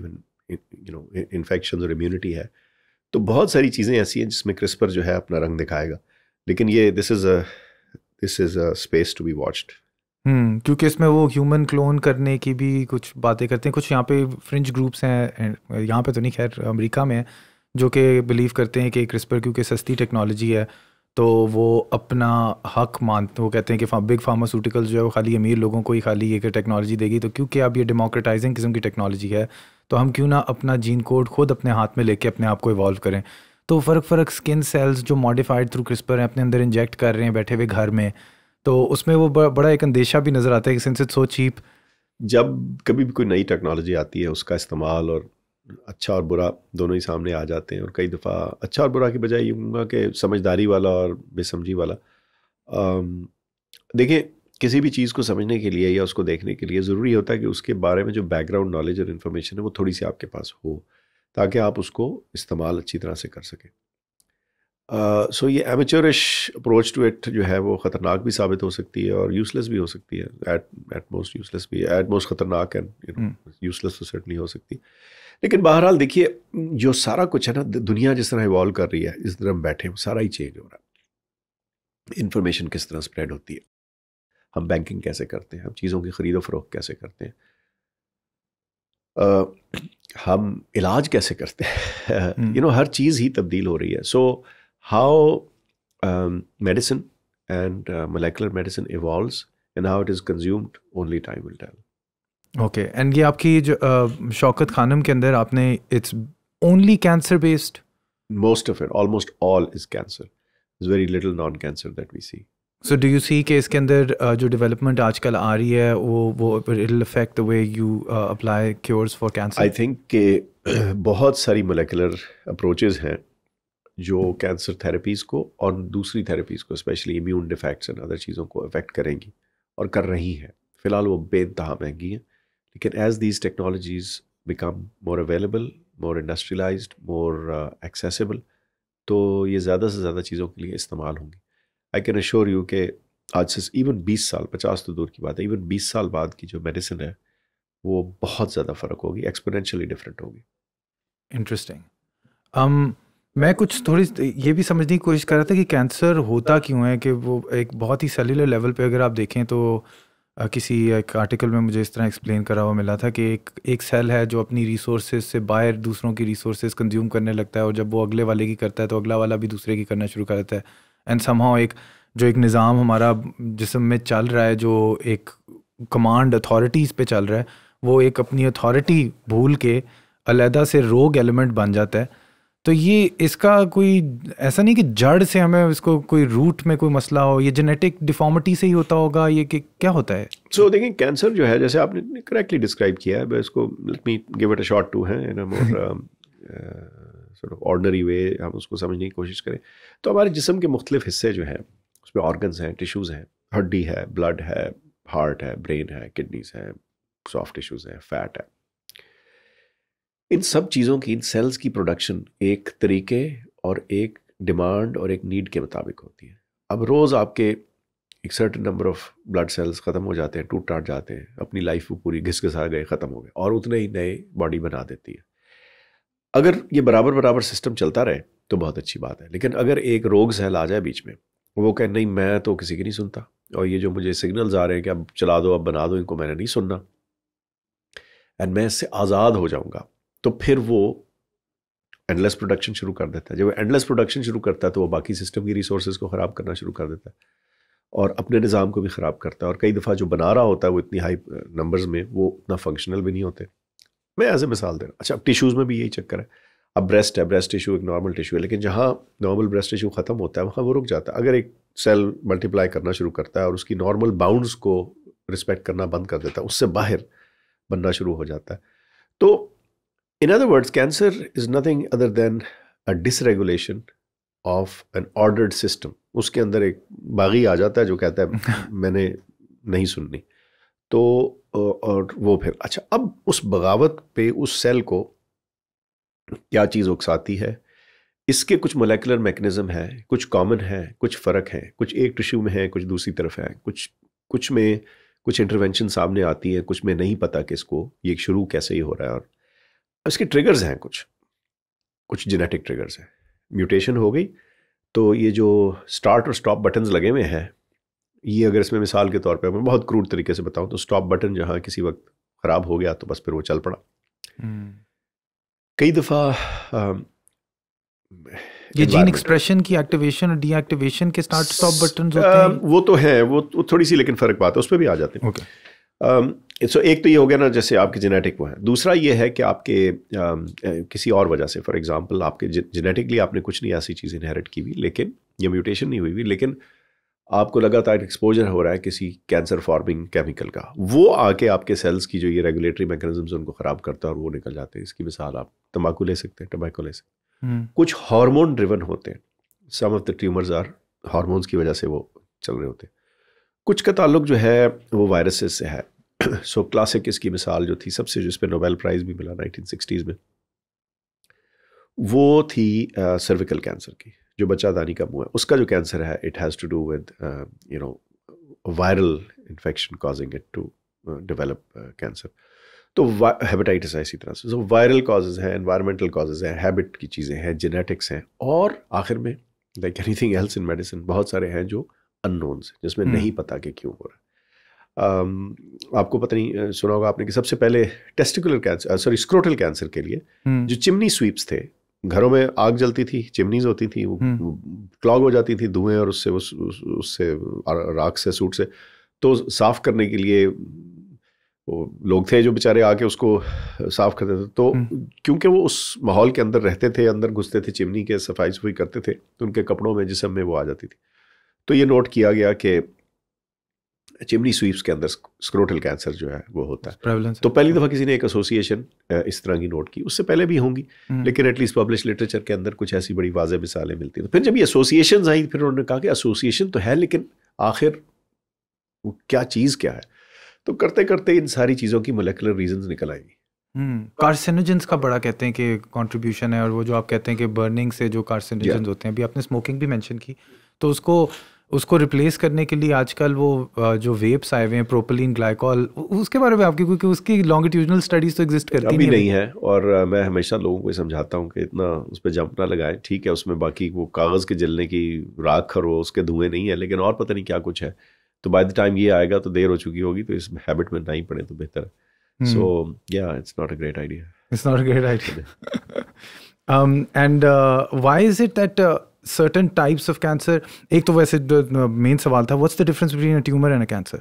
इवन यू नो इन्फेक्शन और इम्यूनिटी है तो बहुत सारी चीज़ें ऐसी हैं जिसमें क्रिस्पर जो है अपना रंग दिखाएगा लेकिन ये this is a this is a space to be watched hmm क्योंकि इसमें वो ह्यूमन क्लोन करने की भी कुछ बातें करते हैं कुछ यहाँ पे फ्रेंच ग्रुप्स हैं यहाँ पे तो नहीं खैर अमेरिका में जो कि बिलीव करते हैं कि क्रिस्पर क्योंकि सस्ती टेक्नोलॉजी है तो वो अपना हक मानते वो कहते हैं कि फा, बिग फार्मास्यूटिकल जो है वो खाली अमीर लोगों को ही खाली ये टेक्नोलॉजी देगी तो क्योंकि अब ये डेमोक्रेटाइजिंग किस्म की टेक्नोलॉजी है तो हम क्यों ना अपना जीन कोड खुद अपने हाथ में लेके अपने आप को इवॉल्व करें तो फ़र्क फ़र्क स्किन सेल्स जो मॉडिफाइड थ्रू क्रिस्पर हैं अपने अंदर इंजेक्ट कर रहे हैं बैठे हुए घर में तो उसमें वो बड़ा एक अंदेशा भी नज़र आता है कि सिंस इट्स सो चीप जब कभी भी कोई नई टेक्नोलॉजी आती है उसका इस्तेमाल और अच्छा और बुरा दोनों ही सामने आ जाते हैं और कई दफ़ा अच्छा और बुरा की बजाय ये कि समझदारी वाला और बेसमझी वाला देखिए किसी भी चीज़ को समझने के लिए या उसको देखने के लिए ज़रूरी होता है कि उसके बारे में जो बैकग्राउंड नॉलेज और इन्फॉर्मेशन है वो थोड़ी सी आपके पास हो ताकि आप उसको इस्तेमाल अच्छी तरह से कर सकें सो uh, so ये एमेचोरिश अप्रोच टू इट जो है वो ख़तरनाक भी साबित हो सकती है और यूज़लेस भी हो सकती है एट एट मोस्ट यूज़लेस भी एट मोस्ट ख़तरनाक एंड यूज़लेस तो सर्टनली हो सकती है लेकिन बहरहाल देखिए जो सारा कुछ है ना दुनिया जिस तरह इवॉल्व कर रही है इस तरह हम बैठे हैं सारा ही चेंज हो रहा है इन्फॉर्मेशन किस तरह स्प्रेड होती है हम बैंकिंग कैसे करते हैं हम चीज़ों की ख़रीदो फरोख कैसे करते हैं Uh, हम इलाज कैसे करते हैं यू हम्म। नो हर चीज़ ही तब्दील हो रही है so how medicine and molecular medicine evolve and how it is consumed only time will tell okay and ये आपकी जो uh, शौकत खानम के अंदर आपने it's only cancer based most of it almost all is cancer is very little non cancer that we see so do you see कि इसके अंदर जो डेवलपमेंट आजकल आ रही है वो वो it affect the way you apply cures for cancer I think के बहुत सारी मोलिकुलर अप्रोचेज हैं जो कैंसर थेरेपीज़ को और दूसरी थेरेपीज़ को specially immune defects and other चीज़ों को अफेक्ट करेंगी और कर रही हैं फ़िलहाल वो बेानतहा महंगी हैं लेकिन as these technologies become more available more industrialised more accessible तो ये ज़्यादा से ज़्यादा चीज़ों के लिए इस्तेमाल होंगी आई कैन अश्योर यू के आज से इवन 20 साल 50 तो दूर की बात है इवन 20 साल बाद की जो मेडिसिन है वो बहुत ज़्यादा फ़र्क होगी एक्सपोनेंशियली डिफरेंट होगी इंटरेस्टिंग um, मैं कुछ थोड़ी ये भी समझने की कोशिश कर रहा था कि कैंसर होता क्यों है कि वो एक बहुत ही सेलुलर लेवल पे अगर आप देखें तो किसी एक आर्टिकल में मुझे इस तरह एक्सप्लेन करा हुआ मिला था कि एक एक सेल है जो अपनी रिसोर्सेज से बाहर दूसरों की रिसोर्सेज कंज्यूम करने लगता है और जब वो अगले वाले की करता है तो अगला वाला भी दूसरे की करना शुरू कर देता है एंड समहाउ एक जो एक निज़ाम हमारा जिसम में चल रहा है जो एक कमांड अथॉरिटीज़ पे चल रहा है वो एक अपनी अथॉरिटी भूल के अलहदा से रोग एलिमेंट बन जाता है तो ये इसका कोई ऐसा नहीं कि जड़ से हमें इसको कोई रूट में कोई मसला हो ये जेनेटिक डिफॉर्मिटी से ही होता होगा ये कि क्या होता है सो so, देखिए कैंसर जो है जैसे आपने करेक्टली डिस्क्राइब किया है इसको let me give it a shot to है इन मोर सॉर्ट ऑर्डनरी वे हम उसको समझने की कोशिश करें तो हमारे जिसम के मुख्तलिफ हिस्से जो हैं उसमें ऑर्गन्स हैं टिश्यूज़ हैं हड्डी है ब्लड है हार्ट है ब्रेन है किडनीज हैं सॉफ्ट टिश्यूज़ हैं फैट है इन सब चीज़ों की इन सेल्स की प्रोडक्शन एक तरीके और एक डिमांड और एक नीड के मुताबिक होती है अब रोज़ आपके एक certain number of blood cells ख़त्म हो जाते हैं टूट टाट जाते हैं अपनी लाइफ वो पूरी घिस घिसा गए ख़त्म हो गए और उतने ही नए बॉडी बना देती है अगर ये बराबर बराबर सिस्टम चलता रहे तो बहुत अच्छी बात है लेकिन अगर एक रोग सहल आ जाए बीच में वो कहे नहीं मैं तो किसी की नहीं सुनता और ये जो मुझे सिग्नल्स आ रहे हैं कि अब चला दो अब बना दो इनको मैंने नहीं सुनना एंड मैं इससे आज़ाद हो जाऊंगा तो फिर वो एंडलेस प्रोडक्शन शुरू कर देता है जब वो एंडलेस प्रोडक्शन शुरू करता है तो वो बाकी सिस्टम की रिसोर्स को ख़राब करना शुरू कर देता है और अपने निज़ाम को भी ख़राब करता है और कई दफ़ा जो बना रहा होता है वो इतनी हाई नंबर्स में वो उतना फंक्शनल भी नहीं होते मैं ऐसे मिसाल दे रहा अच्छा अब टिश्यूज़ में भी यही चक्कर है अब ब्रेस्ट है ब्रेस्ट टिश्यू एक नॉर्मल टिश्यू है लेकिन जहाँ नॉर्मल ब्रेस्ट टिश्यू ख़त्म होता है वहाँ वो रुक जाता है अगर एक सेल मल्टीप्लाई करना शुरू करता है और उसकी नॉर्मल बाउंड्स को रिस्पेक्ट करना बंद कर देता है उससे बाहर बनना शुरू हो जाता है तो in other words cancer is nothing other than a dysregulation of an ordered system उसके अंदर एक बागी आ जाता है जो कहता है मैंने नहीं सुननी तो और वो फिर अच्छा अब उस बगावत पे उस सेल को क्या चीज़ उकसाती है इसके कुछ मोलेकुलर मेकनिज़म हैं कुछ कॉमन हैं कुछ फ़र्क हैं कुछ एक टिश्यू में है कुछ दूसरी तरफ है कुछ कुछ में कुछ इंटरवेंशन सामने आती है कुछ में नहीं पता कि इसको ये शुरू कैसे ही हो रहा है और इसके ट्रिगर्स हैं कुछ कुछ जेनेटिक ट्रिगर्स हैं म्यूटेशन हो गई तो ये जो स्टार्ट और स्टॉप बटन्स लगे हुए हैं ये अगर इसमें मिसाल के तौर पर मैं बहुत क्रूड तरीके से बताऊं तो स्टॉप बटन जहाँ किसी वक्त ख़राब हो गया तो बस फिर वो चल पड़ा कई दफ़ा ये जीन एक्सप्रेशन की एक्टिवेशन और डीएक्टिवेशन के स्टार्ट स्टॉप बटन होते हैं वो तो है वो, वो थोड़ी सी लेकिन फ़र्क बात है उस पर भी आ जाते हैं ओके okay. सो एक तो ये हो गया ना जैसे आपके जेनेटिक वो है दूसरा ये है कि आपके आ, किसी और वजह से फॉर एग्जांपल आपके जेनेटिकली आपने कुछ नहीं ऐसी चीज़ इनहेरिट की हुई लेकिन ये म्यूटेशन नहीं हुई हुई लेकिन uh, आपको लगातार एक्सपोजर हो रहा है किसी कैंसर फॉर्मिंग केमिकल का वो आके आपके सेल्स की जो ये रेगुलेटरी मैकेनिज्म उनको ख़राब करता है और वो निकल जाते हैं इसकी मिसाल आप तम्बाकू ले सकते हैं टम्बाको ले सकते हैं हम्म। कुछ हार्मोन ड्रिवन होते हैं some of the tumours are hormones की वजह से वो चल रहे होते हैं कुछ का ताल्लुक जो है वो वायरसेस से है सो so, क्लासिक इसकी मिसाल जो थी सबसे जिस पर नोबेल प्राइज़ भी मिला नाइनटीन में वो थी सर्विकल uh, कैंसर की जो बच्चा दानी का मुंह है उसका जो कैंसर है it has to do with you know viral infection causing it to develop cancer तो हेपेटाइटिस है इसी तरह से सो वायरल कॉजेज हैं इन्वायरमेंटल कॉजेज हैं हैबिट की चीज़ें हैं जेनेटिक्स हैं और आखिर में like anything else in medicine बहुत सारे हैं जो अननोन्स जिसमें हम्म। नहीं पता कि क्यों हो रहा है um, आपको पता नहीं सुना होगा आपने कि सबसे पहले testicular cancer sorry scrotal cancer के लिए हम्म। जो चिमनी स्वीप्स थे घरों में आग जलती थी चिमनीज होती थी वो हम्म। क्लॉग हो जाती थी धुएं और उससे उस, उससे राख से सूट से तो साफ़ करने के लिए वो लोग थे जो बेचारे आके उसको साफ करते थे तो हम्म। क्योंकि वो उस माहौल के अंदर रहते थे अंदर घुसते थे चिमनी के सफाई सफाई करते थे तो उनके कपड़ों में जिसम में वो आ जाती थी तो ये नोट किया गया कि चिमनी स्वीप्स के अंदर स्क्रोटल कैंसर जो है वो होता है तो पहली दफ़ा किसी ने एक एसोसिएशन इस तरह की नोट की उससे पहले भी होंगी हम्म। लेकिन एटलीस्ट पब्लिश लिटरेचर के अंदर कुछ ऐसी बड़ी वाजह मिसालें मिलती हैं तो फिर जब ये एसोसिएशन आई फिर उन्होंने कहा कि एसोसिएशन तो है लेकिन आखिर वो क्या चीज़ क्या है तो करते करते इन सारी चीज़ों की मोलिकुलर रीजन निकल आएंगी कार्सिनोजेंस हम्म, का बड़ा कहते हैं कि कंट्रीब्यूशन है और वो जो आप कहते हैं कि बर्निंग से जो कार्सिनोजेंस होते हैं अभी आपने स्मोकिंग भी मेंशन की तो उसको उसको रिप्लेस करने के लिए आजकल वो जो वेप्स आए हुए हैं प्रोपलिन ग्लाइकॉल उसके बारे में आपके क्योंकि उसकी लॉन्गिट्यूजनल स्टडीज तो एग्जिस्ट करती अभी नहीं, नहीं है और मैं हमेशा लोगों को समझाता हूँ कि इतना उस पर जंप ना लगाएं ठीक है उसमें बाकी वो कागज़ के जलने की राख खरो उसके धुएँ नहीं है लेकिन और पता नहीं क्या कुछ है तो बाय द टाइम ये आएगा तो देर हो चुकी होगी तो इस हैबिट में ना ही पड़े तो बेहतर सो या it's not a great idea it's not a great idea and why is it that certain types of cancer एक तो वैसे मेन सवाल था what's the difference between a tumour and a cancer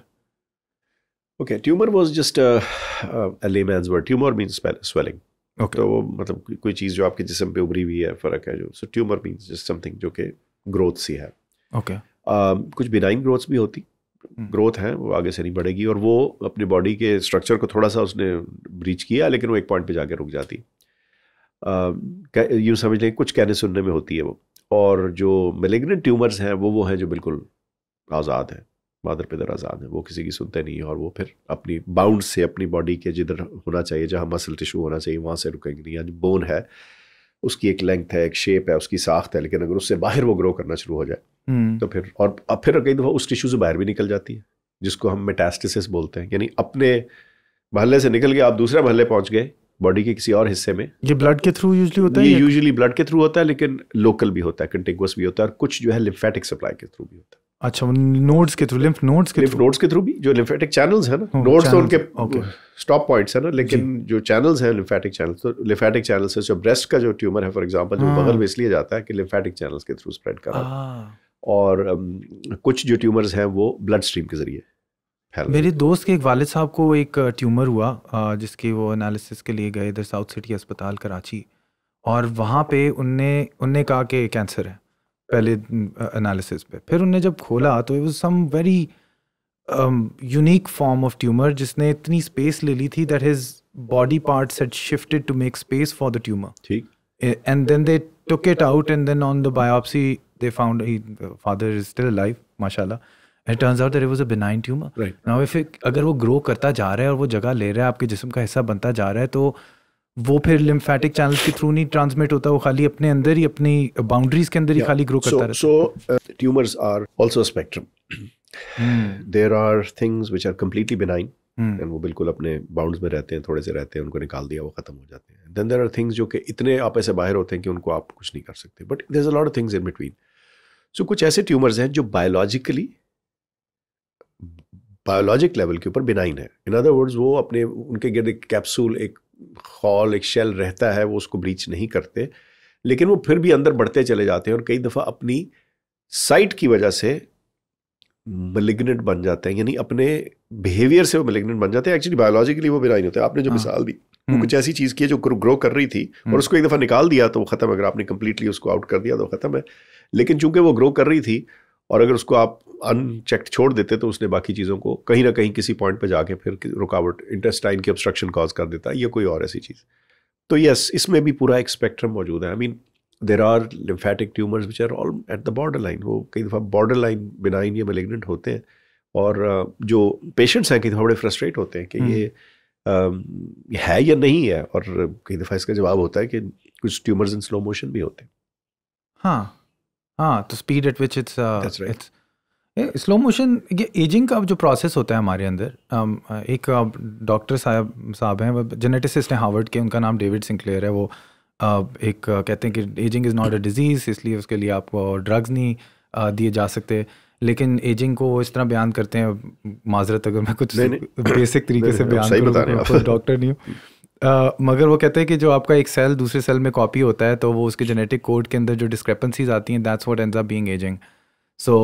okay tumour was just a, uh, uh, a layman's word. Tumor means swelling. तो वो मतलब कोई चीज़ जो आपके जिसम पे उभरी हुई है फर्क है जो so tumour means just something जो कि ग्रोथ सी है ओके okay. uh, कुछ बिनाइन ग्रोथ्स भी होती ग्रोथ hmm. है वो आगे से नहीं बढ़ेगी और वो अपने बॉडी के स्ट्रक्चर को थोड़ा सा उसने ब्रीच किया लेकिन वो एक पॉइंट पे जाके रुक जाती um, यूँ समझ लें कुछ कहने सुनने में होती है वो और जो मेलेग्नेंट ट्यूमर्स हैं वो वो हैं जो बिल्कुल आज़ाद हैं मादर पिदर आज़ाद हैं वो किसी की सुनते नहीं हैं और वो फिर अपनी बाउंड से अपनी बॉडी के जिधर होना चाहिए जहाँ मसल टिशू होना चाहिए वहाँ से रुकेंगे नहीं यानी बोन है उसकी एक लेंथ है एक शेप है उसकी साख्त है लेकिन अगर उससे बाहर वो ग्रो करना शुरू हो जाए हम्म। तो फिर और अब फिर कई दफ़ा उस टिशू से बाहर भी निकल जाती है जिसको हम मेटास्टिस बोलते हैं यानी अपने महल्ले से निकल के आप दूसरे महल्ले पहुँच गए बॉडी के किसी और हिस्से में ये ब्लड के थ्रू यूजली होता है ये यूजली ब्लड के थ्रू होता है लेकिन लोकल भी होता है कंटिगुअस भी होता है और कुछ जो है लिम्फेटिक सप्लाई के थ्रू भी होता है अच्छा नोड्स के थ्रू लिम्फ नोड्स के लिम्फ नोड्स के थ्रू भी जो लिम्फेटिक चैनल्स है ना नोड्स oh, तो उनके स्टॉप पॉइंट्स है ना लेकिन जो चैनल्स हैं लिम्फेटिक चैनल तो लिम्फेटिक चैनल से जो ब्रेस्ट का जो ट्यूमर है फॉर एग्जाम्पल जो बगल में इसलिए जाता है कि लिम्फेटिक चैनल्स के थ्रू स्प्रेड कर और um, कुछ जो ट्यूमर्स हैं वो ब्लड स्ट्रीम के जरिए मेरे दोस्त के एक वालिद साहब को एक ट्यूमर हुआ जिसके वो एनालिसिस के लिए गए इधर साउथ सिटी अस्पताल कराची और वहाँ पे उनने उनने कहा कि कैंसर है पहले एनालिसिस पे फिर उनने जब खोला तो it some very unique form of tumour जिसने इतनी स्पेस ले ली थी that his body part set shifted to make space for the tumour ठीक and then they took it out and then on the biopsy they found father is still life माशाल्लाह it turns out that it was a benign tumour right now if अगर वो grow करता जा रहा है और वो जगह ले रहा है आपके जिस्म का हिस्सा बनता जा रहा है तो वो फिर लिम्फेटिक चैनल्स के थ्रू नहीं ट्रांसमिट होता वो खाली अपने अंदर ही अपनी बाउंड्रीज के अंदर ही yeah. खाली ग्रो करता रहता है so tumours are also a spectrum there are things which are completely benign and वो बिल्कुल अपने बाउंड्स में रहते हैं थोड़े से रहते हैं उनको निकाल दिया वो खत्म हो जाते हैं देन देर आर थिंग्स जो कि इतने आप ऐसे बाहर होते हैं कि उनको आप कुछ नहीं कर सकते but there a lot of things in between so कुछ ऐसे ट्यूमर्स हैं जो बायोलॉजिकली बायोलॉजिक लेवल के ऊपर बिनाइन है इन अदर वर्ड्स वो अपने उनके गिर्द एक कैप्सूल एक हॉल एक शेल रहता है वो उसको ब्रीच नहीं करते लेकिन वो फिर भी अंदर बढ़ते चले जाते हैं और कई दफ़ा अपनी साइट की वजह से मलिग्नेंट बन जाते हैं यानी अपने बिहेवियर से वो मलिग्नेंट बन जाते हैं एक्चुअली बायोलॉजिकली वो बिनाइन होते हैं आपने जो हाँ। मिसाल दी वो हम्म। कुछ ऐसी चीज़ की है जो ग्रो कर रही थी और हम्म। उसको एक दफ़ा निकाल दिया तो वो ख़त्म अगर आपने कंप्लीटली उसको आउट कर दिया तो ख़त्म है लेकिन चूंकि वो ग्रो कर रही थी और अगर उसको आप अनचेक्ड छोड़ देते तो उसने बाकी चीज़ों को कहीं ना कहीं किसी पॉइंट पर जाके फिर रुकावट इंटेस्टाइन की ऑब्स्ट्रक्शन कॉज कर देता है या कोई और ऐसी चीज़ तो यस इसमें भी पूरा एक स्पेक्ट्रम मौजूद है I mean there are lymphatic tumours which are all at the borderline वो कई दफ़ा बॉर्डर लाइन बिनाइन या मेलेगनेंट होते हैं और uh, जो पेशेंट्स हैं कई दफ़ा बड़े फ्रस्ट्रेट होते हैं कि हम्म। um, ये है या नहीं है और कई दफ़ा इसका जवाब होता है कि कुछ ट्यूमर्स इन स्लो मोशन भी होते हैं हाँ हाँ तो speed at which it's it's slow motion ये एजिंग का जो प्रोसेस होता है हमारे अंदर um, एक डॉक्टर साहब साहब हैं जेनेटिसिस्ट हैं हार्वर्ड के उनका नाम डेविड सिंक्लेयर है वो एक uh, कहते हैं कि ageing is not a disease इसलिए उसके लिए आपको ड्रग्स नहीं uh, दिए जा सकते लेकिन एजिंग को वो इस तरह बयान करते हैं माजरत अगर मैं कुछ बेसिक तरीके से बयान डॉक्टर नहीं हूँ मगर वो कहते हैं कि जो आपका एक सेल दूसरे सेल में कॉपी होता है तो वो उसके जेनेटिक कोड के अंदर जो डिस्क्रेपेंसीज आती हैं that's what and being ageing so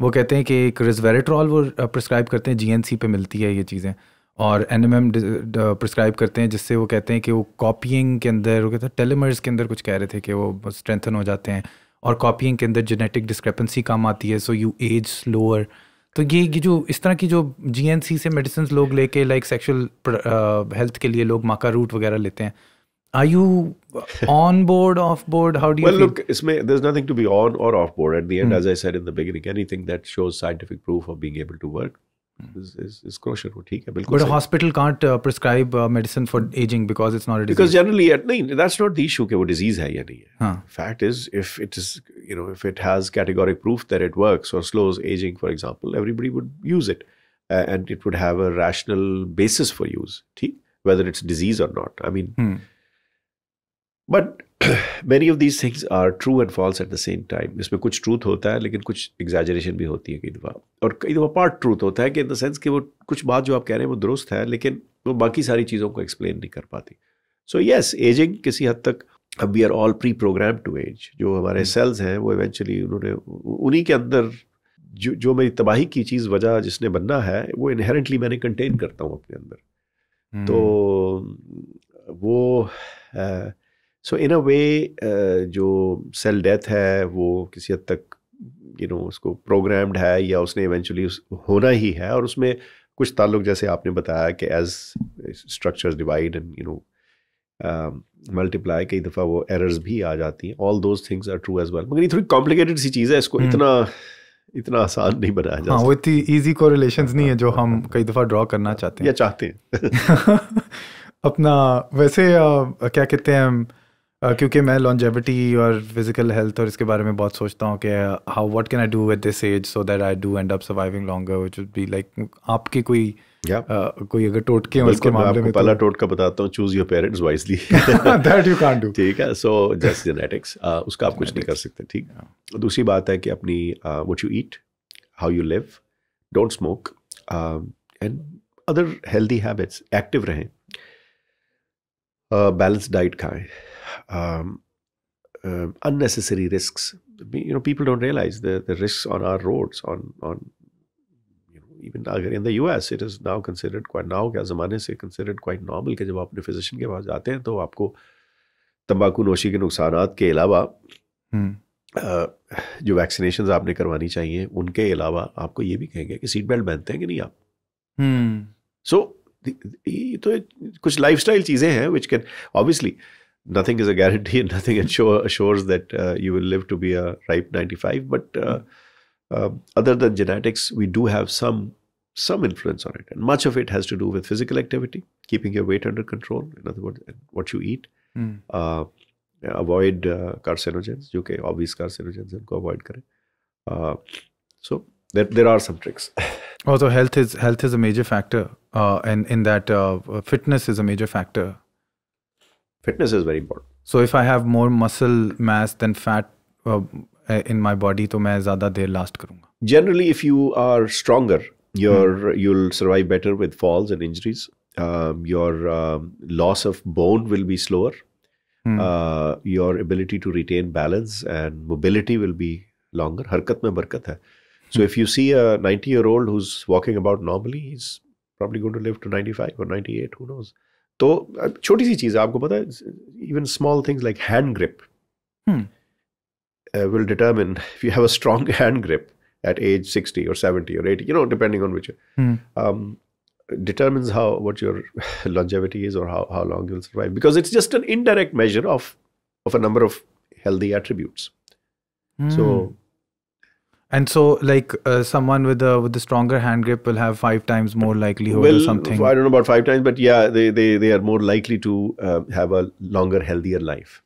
वो कहते हैं कि एक रिजवेरेट्रॉल वो प्रिस्क्राइब करते हैं जीएनसी पे मिलती है ये चीज़ें और एनएमएम प्रिस्क्राइब करते हैं जिससे वो कहते हैं कि वो कॉपीइंग के अंदर वो कहते हैं टेलीमर्स के अंदर कुछ कह रहे थे कि वो स्ट्रेंथन हो जाते हैं और कॉपियंग के अंदर जेनेटिक डिस्क्रेपेंसी कम आती है सो यू एज स्लोअर तो ये ये जो इस तरह की जो जीएनसी से मेडिसिन लोग लेके लाइक सेक्सुअल हेल्थ के लिए लोग माका रूट वगैरह लेते हैं Are you on board, off board? How do you? Well, feel? look, may, there's nothing to be on or off board. At the end, mm. as I said in the beginning, anything that shows scientific proof of being able to work Hmm. is, is, is crucial. But a hospital can't uh, prescribe uh, medicine for aging because it's not a disease. Because generally, at, that's not the issue कि disease is या Fact is, if it is, you know, if it has categoric proof that it works or slows aging, for example, everybody would use it, uh, and it would have a rational basis for use. whether it's disease or not. I mean, hmm. but many of these things are true and false at the same time इसमें कुछ truth होता है लेकिन कुछ exaggeration भी होती है कई दफ़ा और कई दफ़ा पार्ट ट्रूथ होता है कि इन द सेंस कि वो कुछ बात जो आप कह रहे हैं वो दुरुस्त है लेकिन वो बाकी सारी चीज़ों को एक्सप्लेन नहीं कर पाती सो येस एजिंग किसी हद तक अब we are all pre programme to age जो हमारे सेल्स hmm. हैं वो इवेंचुअली उन्होंने उन्हीं के अंदर जो जो मेरी तबाही की चीज़ वजह जिसने बनना है वो इनहेरेंटली मैंने कंटेन करता हूँ अपने अंदर hmm. तो वो आ, सो इन अ वे जो सेल डेथ है वो किसी हद तक यू you नो know, उसको प्रोग्राम्ड है या उसने इवेंचुअली उस, होना ही है और उसमें कुछ ताल्लुक जैसे आपने बताया कि age structure divide and you know multiply कई दफ़ा वो एरर्स भी आ जाती हैं all those things are true as well मगर ये थोड़ी कॉम्प्लिकेटेड सी चीज़ है इसको हम्म। इतना इतना आसान नहीं बनाया जा हाँ, वो इतनी ईजी कोरिलेशंस नहीं है जो हम हाँ। कई दफ़ा ड्रॉ करना चाहते हैं या चाहते हैं अपना वैसे आ, क्या कहते हैं Uh, क्योंकि मैं लॉन्जेविटी और फिजिकल हेल्थ और इसके बारे में बहुत सोचता हूँ कि how what can I do with this age so that I do end up surviving longer which would be like आपकी कोई yeah. uh, कोई अगर टोटके हैं उसके मामले में तो- पहला तो... टोटका बताता हूँ choose your parents wisely that you can't do ठीक है सो जस्ट जेनेटिक्स उसका आप genetics. कुछ नहीं कर सकते ठीक yeah. दूसरी बात है कि अपनी what you eat how you live don't smoke and other healthy habits active रहें बैलेंस uh, डाइट खाएं um, uh, unnecessary risks. You know, people don't realize the, the risks on our roads, on on you know, even in the U.S. it is now considered quite now as के ज़माने is considered quite normal Because कि जब आप अपने physician के पास जाते हैं तो आपको तंबाकू नोशी के नुकसान के अलावा hmm. जो वैक्सीनेशन आपने करवानी चाहिए उनके अलावा आपको ये भी कहेंगे कि सीट बेल्ट पहनते हैं कि नहीं आप सो hmm. so, तो कुछ लाइफ चीज़ें हैं which can obviously nothing is a guarantee and nothing assure, assures that uh, you will live to be a ripe 95 but uh, uh, other than genetics we do have some some influence on it and much of it has to do with physical activity keeping your weight under control in other words what you eat mm. avoid uh, carcinogens Okay, obvious carcinogens go avoid kare uh, so there, there are some tricks also health is health is a major factor and in that fitness is a major factor fitness is very important so if i have more muscle mass than fat uh, uh in my body to main zyada der last karunga generally if you are stronger your hmm. you'll survive better with falls and injuries um, your um, loss of bone will be slower hmm. uh, your ability to retain balance and mobility will be longer harkat mein barkat hai hmm. so if you see a 90 year old who's walking about normally, he's probably going to live to 95 or 98, who knows? तो छोटी सी चीज़ है आपको पता है even small things like hand grip will determine if you have a hand grip at age 60 or 70 or 80 you know depending on which hmm. um, determines how what your longevity is or how, how long you'll survive because it's just an indirect measure of of a number of healthy attributes so hmm. And so, like uh, someone with a with a stronger hand grip will have five times more likelihood well, or something. I don't know about five times, but yeah, they they, they are more likely to uh, have a longer, healthier life,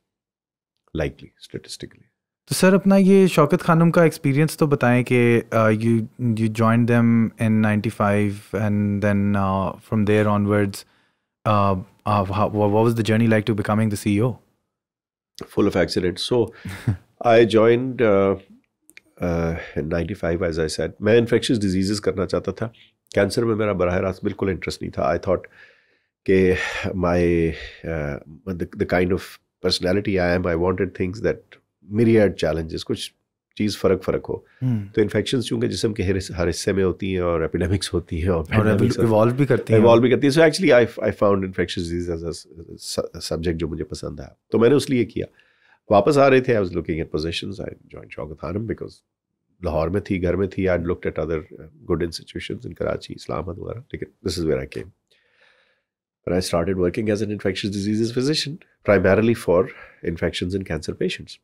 likely statistically. तो sir अपना ये शौकत खानम का experience तो बताएं कि you you join them in 95 and then from there onwards what was the journey like to becoming the CEO? Full of accidents. So I joined uh, ninety five as I said मैं infectious disease करना चाहता था cancer में मेरा बरह रास्त बिल्कुल interest नहीं था आई थाट के my the kind of personality I am I wanted things that मेरी एड चैलेंजेस कुछ चीज़ फ़र्क फ़र्क हो हम्म। तो इन्फेक्शन चूँकि जिसम के हर हिस्से में होती हैं और एपिडेमिक्स होती हैं और इवॉल्व भी करती हैं इवॉल्व भी करती हैं so actually I I found infection disease as subject जो मुझे पसंद आया तो मैंने उस लिए किया वापस आ रहे थे I was looking at position I join Shaukat because Lahore mein thi, ghar thi. I'd looked at other uh, good institutions in Karachi, Islamabad, wagera. Lekin this is where I came. But I started working as an infectious diseases physician, primarily for infections in cancer patients.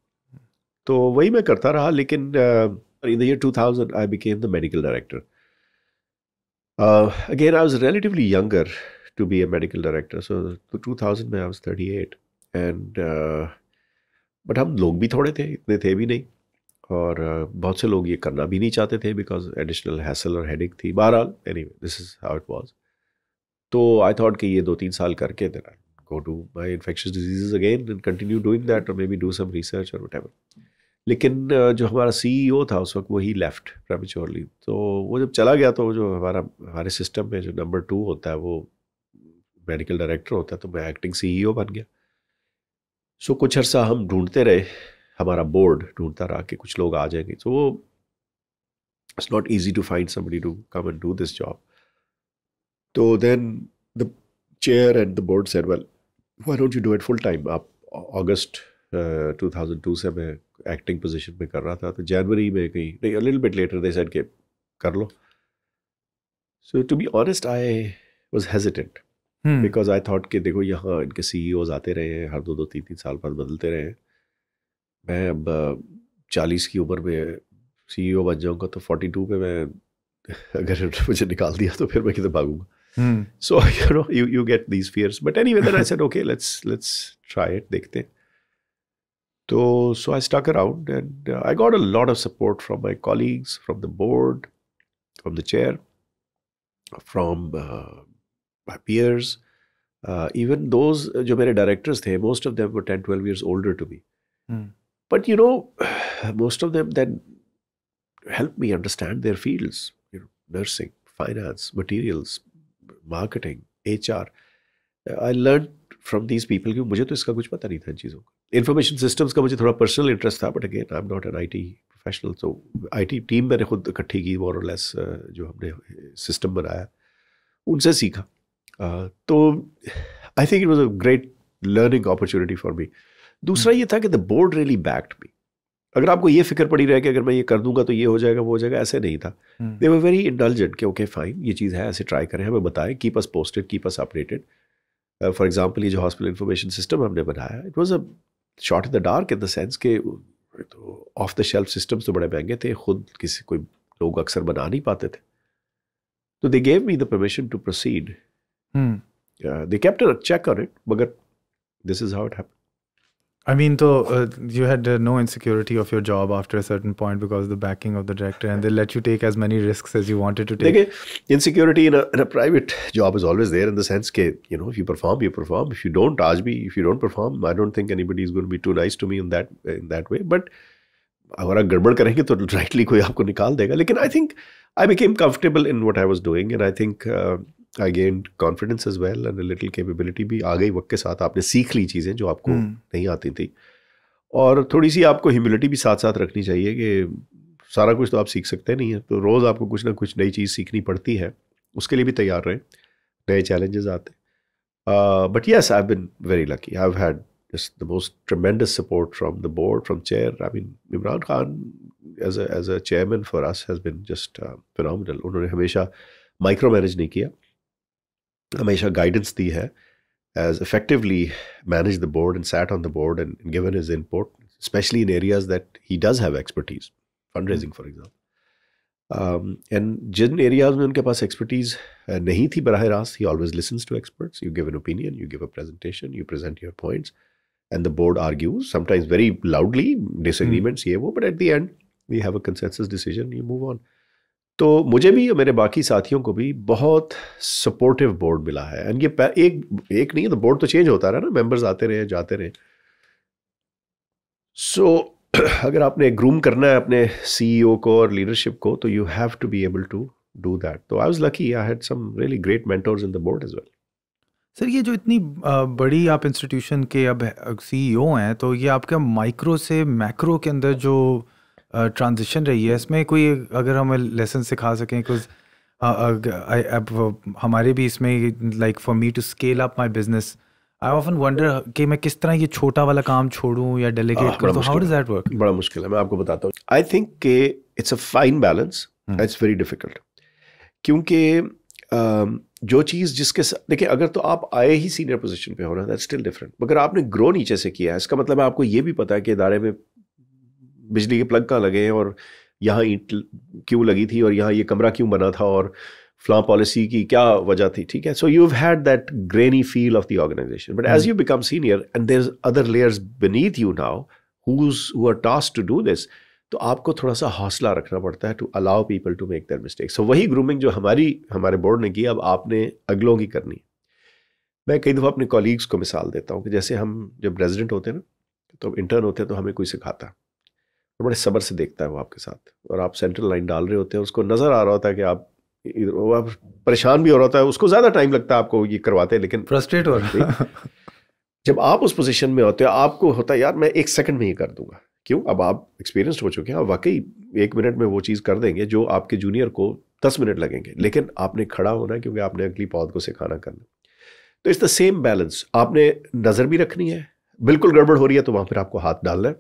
तो वही मैं करता रहा लेकिन in the year 2000 I became the medical director again I was relatively younger to be a medical director so 2000 में I was 38 and uh, but हम लोग भी थोड़े थे इतने थे भी नहीं और बहुत से लोग ये करना भी नहीं चाहते थे बिकॉज एडिशनल हैसल और हेडिक थी बहरहाल any this is how it was तो आई थॉट कि ये दो तीन साल करके देना go to my infectious disease again and continue doing that और maybe do some research और वट लेकिन जो हमारा सी e था उस वक्त वही लेफ़्ट प्रेमेच्योरली तो वो जब चला गया तो जो हमारा हमारे सिस्टम में जो नंबर टू होता है वो मेडिकल डायरेक्टर होता है तो मैं एक्टिंग सी e बन गया सो so, कुछ अरसा हम ढूंढते रहे हमारा बोर्ड ढूंढता रहा कि कुछ लोग आ जाएंगे तो वो it's not easy to find somebody to come and do this job तो then the chair and the board set well why don't you do it full time आप ऑगस्ट टू थाउजेंड टू से मैं acting position में कर रहा था तो जनवरी में कहीं नहीं little bit later they set के कर लो so to be honest I was hesitant because I thought कि देखो यहाँ इनके सी ई ओज आते रहे हैं हर दो दो तीन तीन साल बाद बदलते रहे हैं मैं अब चालीस की उम्र में सी ओ बन जाऊँगा तो फोर्टी टू पे मैं अगर मुझे निकाल दिया तो फिर मैं किधर भागूंगा so you know you you get these fears but any whether I said okay let's let's try it देखते हैं तो so I stuck around and I got a lot of support from my colleagues from the board from the chair from my peers even those जो मेरे directors थे most of them were ten twelve years older to be but you know, most of them then help me understand their fields, nursing, finance, materials, marketing, HR. I learned from these people that I didn't know Information systems ka mujhe personal interest tha, but again, I'm not an IT professional. So IT team mere khud ki, more or less, uh, jo humne uh, system banaya, unse seekha. Uh, to, I think it was a great learning opportunity for me. दूसरा ये था कि the board really backed me अगर आपको ये फिक्र पड़ी रहे कि अगर मैं ये कर दूंगा तो ये हो जाएगा वो हो जाएगा ऐसे नहीं था दे वर वेरी इंटेलिजेंट कि ओके फाइन ये चीज़ है ऐसे ट्राई करें हमें बताएं keep us posted keep us updated for example ये जो हॉस्पिटल इन्फॉर्मेशन सिस्टम हमने बनाया it was a shot in the dark in the sense के ऑफ द शेल्फ सिस्टम्स तो बड़े महंगे थे खुद किसी कोई लोग अक्सर बना नहीं पाते थे तो they gave me the permission to proceed they kept an check on it मगर this is how it happen I mean, so uh, you had uh, no insecurity of your job after a certain point because the backing of the director, and they let you take as many risks as you wanted to take. Okay. Insecurity in a, in a private job is always there in the sense that you know if you perform, you perform. If you don't, aaj me, if you don't perform, I don't think anybody is going to be too nice to me in that in that way. But अगर आप गड़बड़ करेंगे rightly, rightly कोई आपको निकाल देगा लेकिन I think I became comfortable in what I was doing and I think I gain confidence as well and little capability भी आ गई वक्त के साथ आपने सीख ली चीज़ें जो आपको hmm. नहीं आती थी और थोड़ी सी आपको ह्यूमिलिटी भी साथ साथ रखनी चाहिए कि सारा कुछ तो आप सीख सकते नहीं हैं तो रोज़ आपको कुछ ना कुछ नई चीज़ सीखनी पड़ती है उसके लिए भी तैयार रहें नए चैलेंजेस आते but yes I been very lucky I had just the most tremendous support from the board from chair I mean Imran Khan as as a chairman for for has been just final उन्होंने हमेशा micro manage नहीं किया. हमेशा guidance दी है has effectively managed the board and sat on the board and, given his input, especially in areas that he does have expertise, fundraising, for example. Um, and in areas where he pass expertise uh, नहीं थी बराह he always listens to experts. You give an opinion, you give a presentation, you present your points, and the board argues sometimes very loudly, disagreements mm. but at the end we have a consensus decision. You move on. तो मुझे भी और मेरे बाकी साथियों को भी बहुत सपोर्टिव बोर्ड मिला है एंड ये एक एक नहीं तो बोर्ड तो चेंज होता रहा ना मेंबर्स आते रहे जाते रहे सो so, अगर आपने ग्रूम करना है अपने सीईओ e को और लीडरशिप को तो you have to be able to do that तो I was lucky I had some really great mentors in the board as well sir ये जो इतनी बड़ी आप इंस्टीट्यूशन के अब सीईओ e हैं तो ये आपका माइक्रो से मैक्रो के अंदर जो ट्रांजिशन रही है इसमें कोई अगर हमें लेसन सिखा सकें कुछ अब हमारे भी इसमें like for me to scale up my business I often wonder कि मैं किस तरह ये छोटा वाला काम छोड़ूं या हाँ, डेलीगेट करूं तो हाउ डज दैट वर्क बड़ा मुश्किल है मैं आपको बताता हूँ आई थिंक के it's a fine balance it's very difficult क्योंकि जो चीज़ जिसके साथ देखिए अगर तो आप आए ही सीनियर पोजीशन पे हो हैं दैट स्टिल डिफरेंट मगर आपने ग्रो नीचे से किया है इसका मतलब है आपको ये भी पता है कि इदारे में बिजली के प्लग कहाँ लगे हैं और यहाँ ईट क्यों लगी थी और यहाँ ये कमरा क्यों बना था और फ्लॉ पॉलिसी की क्या वजह थी ठीक है so you had that grainy feel of the organization but as you become senior and there other layers beneath you now who are task to do this तो आपको थोड़ा सा हौसला रखना पड़ता है to allow people to make their mistake so वही grooming जो हमारी हमारे बोर्ड ने की अब आपने अगलों की करनी मैं कई दफ़ा अपने कॉलीग्स को मिसाल देता हूँ कि जैसे हम जब रेजिडेंट होते हैं ना तो इंटर्न होते हैं तो हमें कोई सिखाता है और बड़े सब्र से देखता है वो आपके साथ और आप सेंट्रल लाइन डाल रहे होते हैं उसको नज़र आ रहा होता है कि आप इधर वो आप परेशान भी हो रहा होता है उसको ज़्यादा टाइम लगता है आपको ये करवाते हैं लेकिन फ्रस्ट्रेट हो रहा है जब आप उस पोजीशन में होते हो आपको होता है यार मैं एक सेकंड में ये कर दूंगा क्यों अब आप एक्सपीरियंसड हो चुके हैं आप वाकई एक मिनट में वो चीज़ कर देंगे जो आपके जूनियर को दस मिनट लगेंगे लेकिन आपने खड़ा होना है क्योंकि आपने अगली पौध को सिखाना करना तो इट्स द सेम बैलेंस आपने नज़र भी रखनी है बिल्कुल गड़बड़ हो रही है तो वहाँ पर आपको हाथ डालना है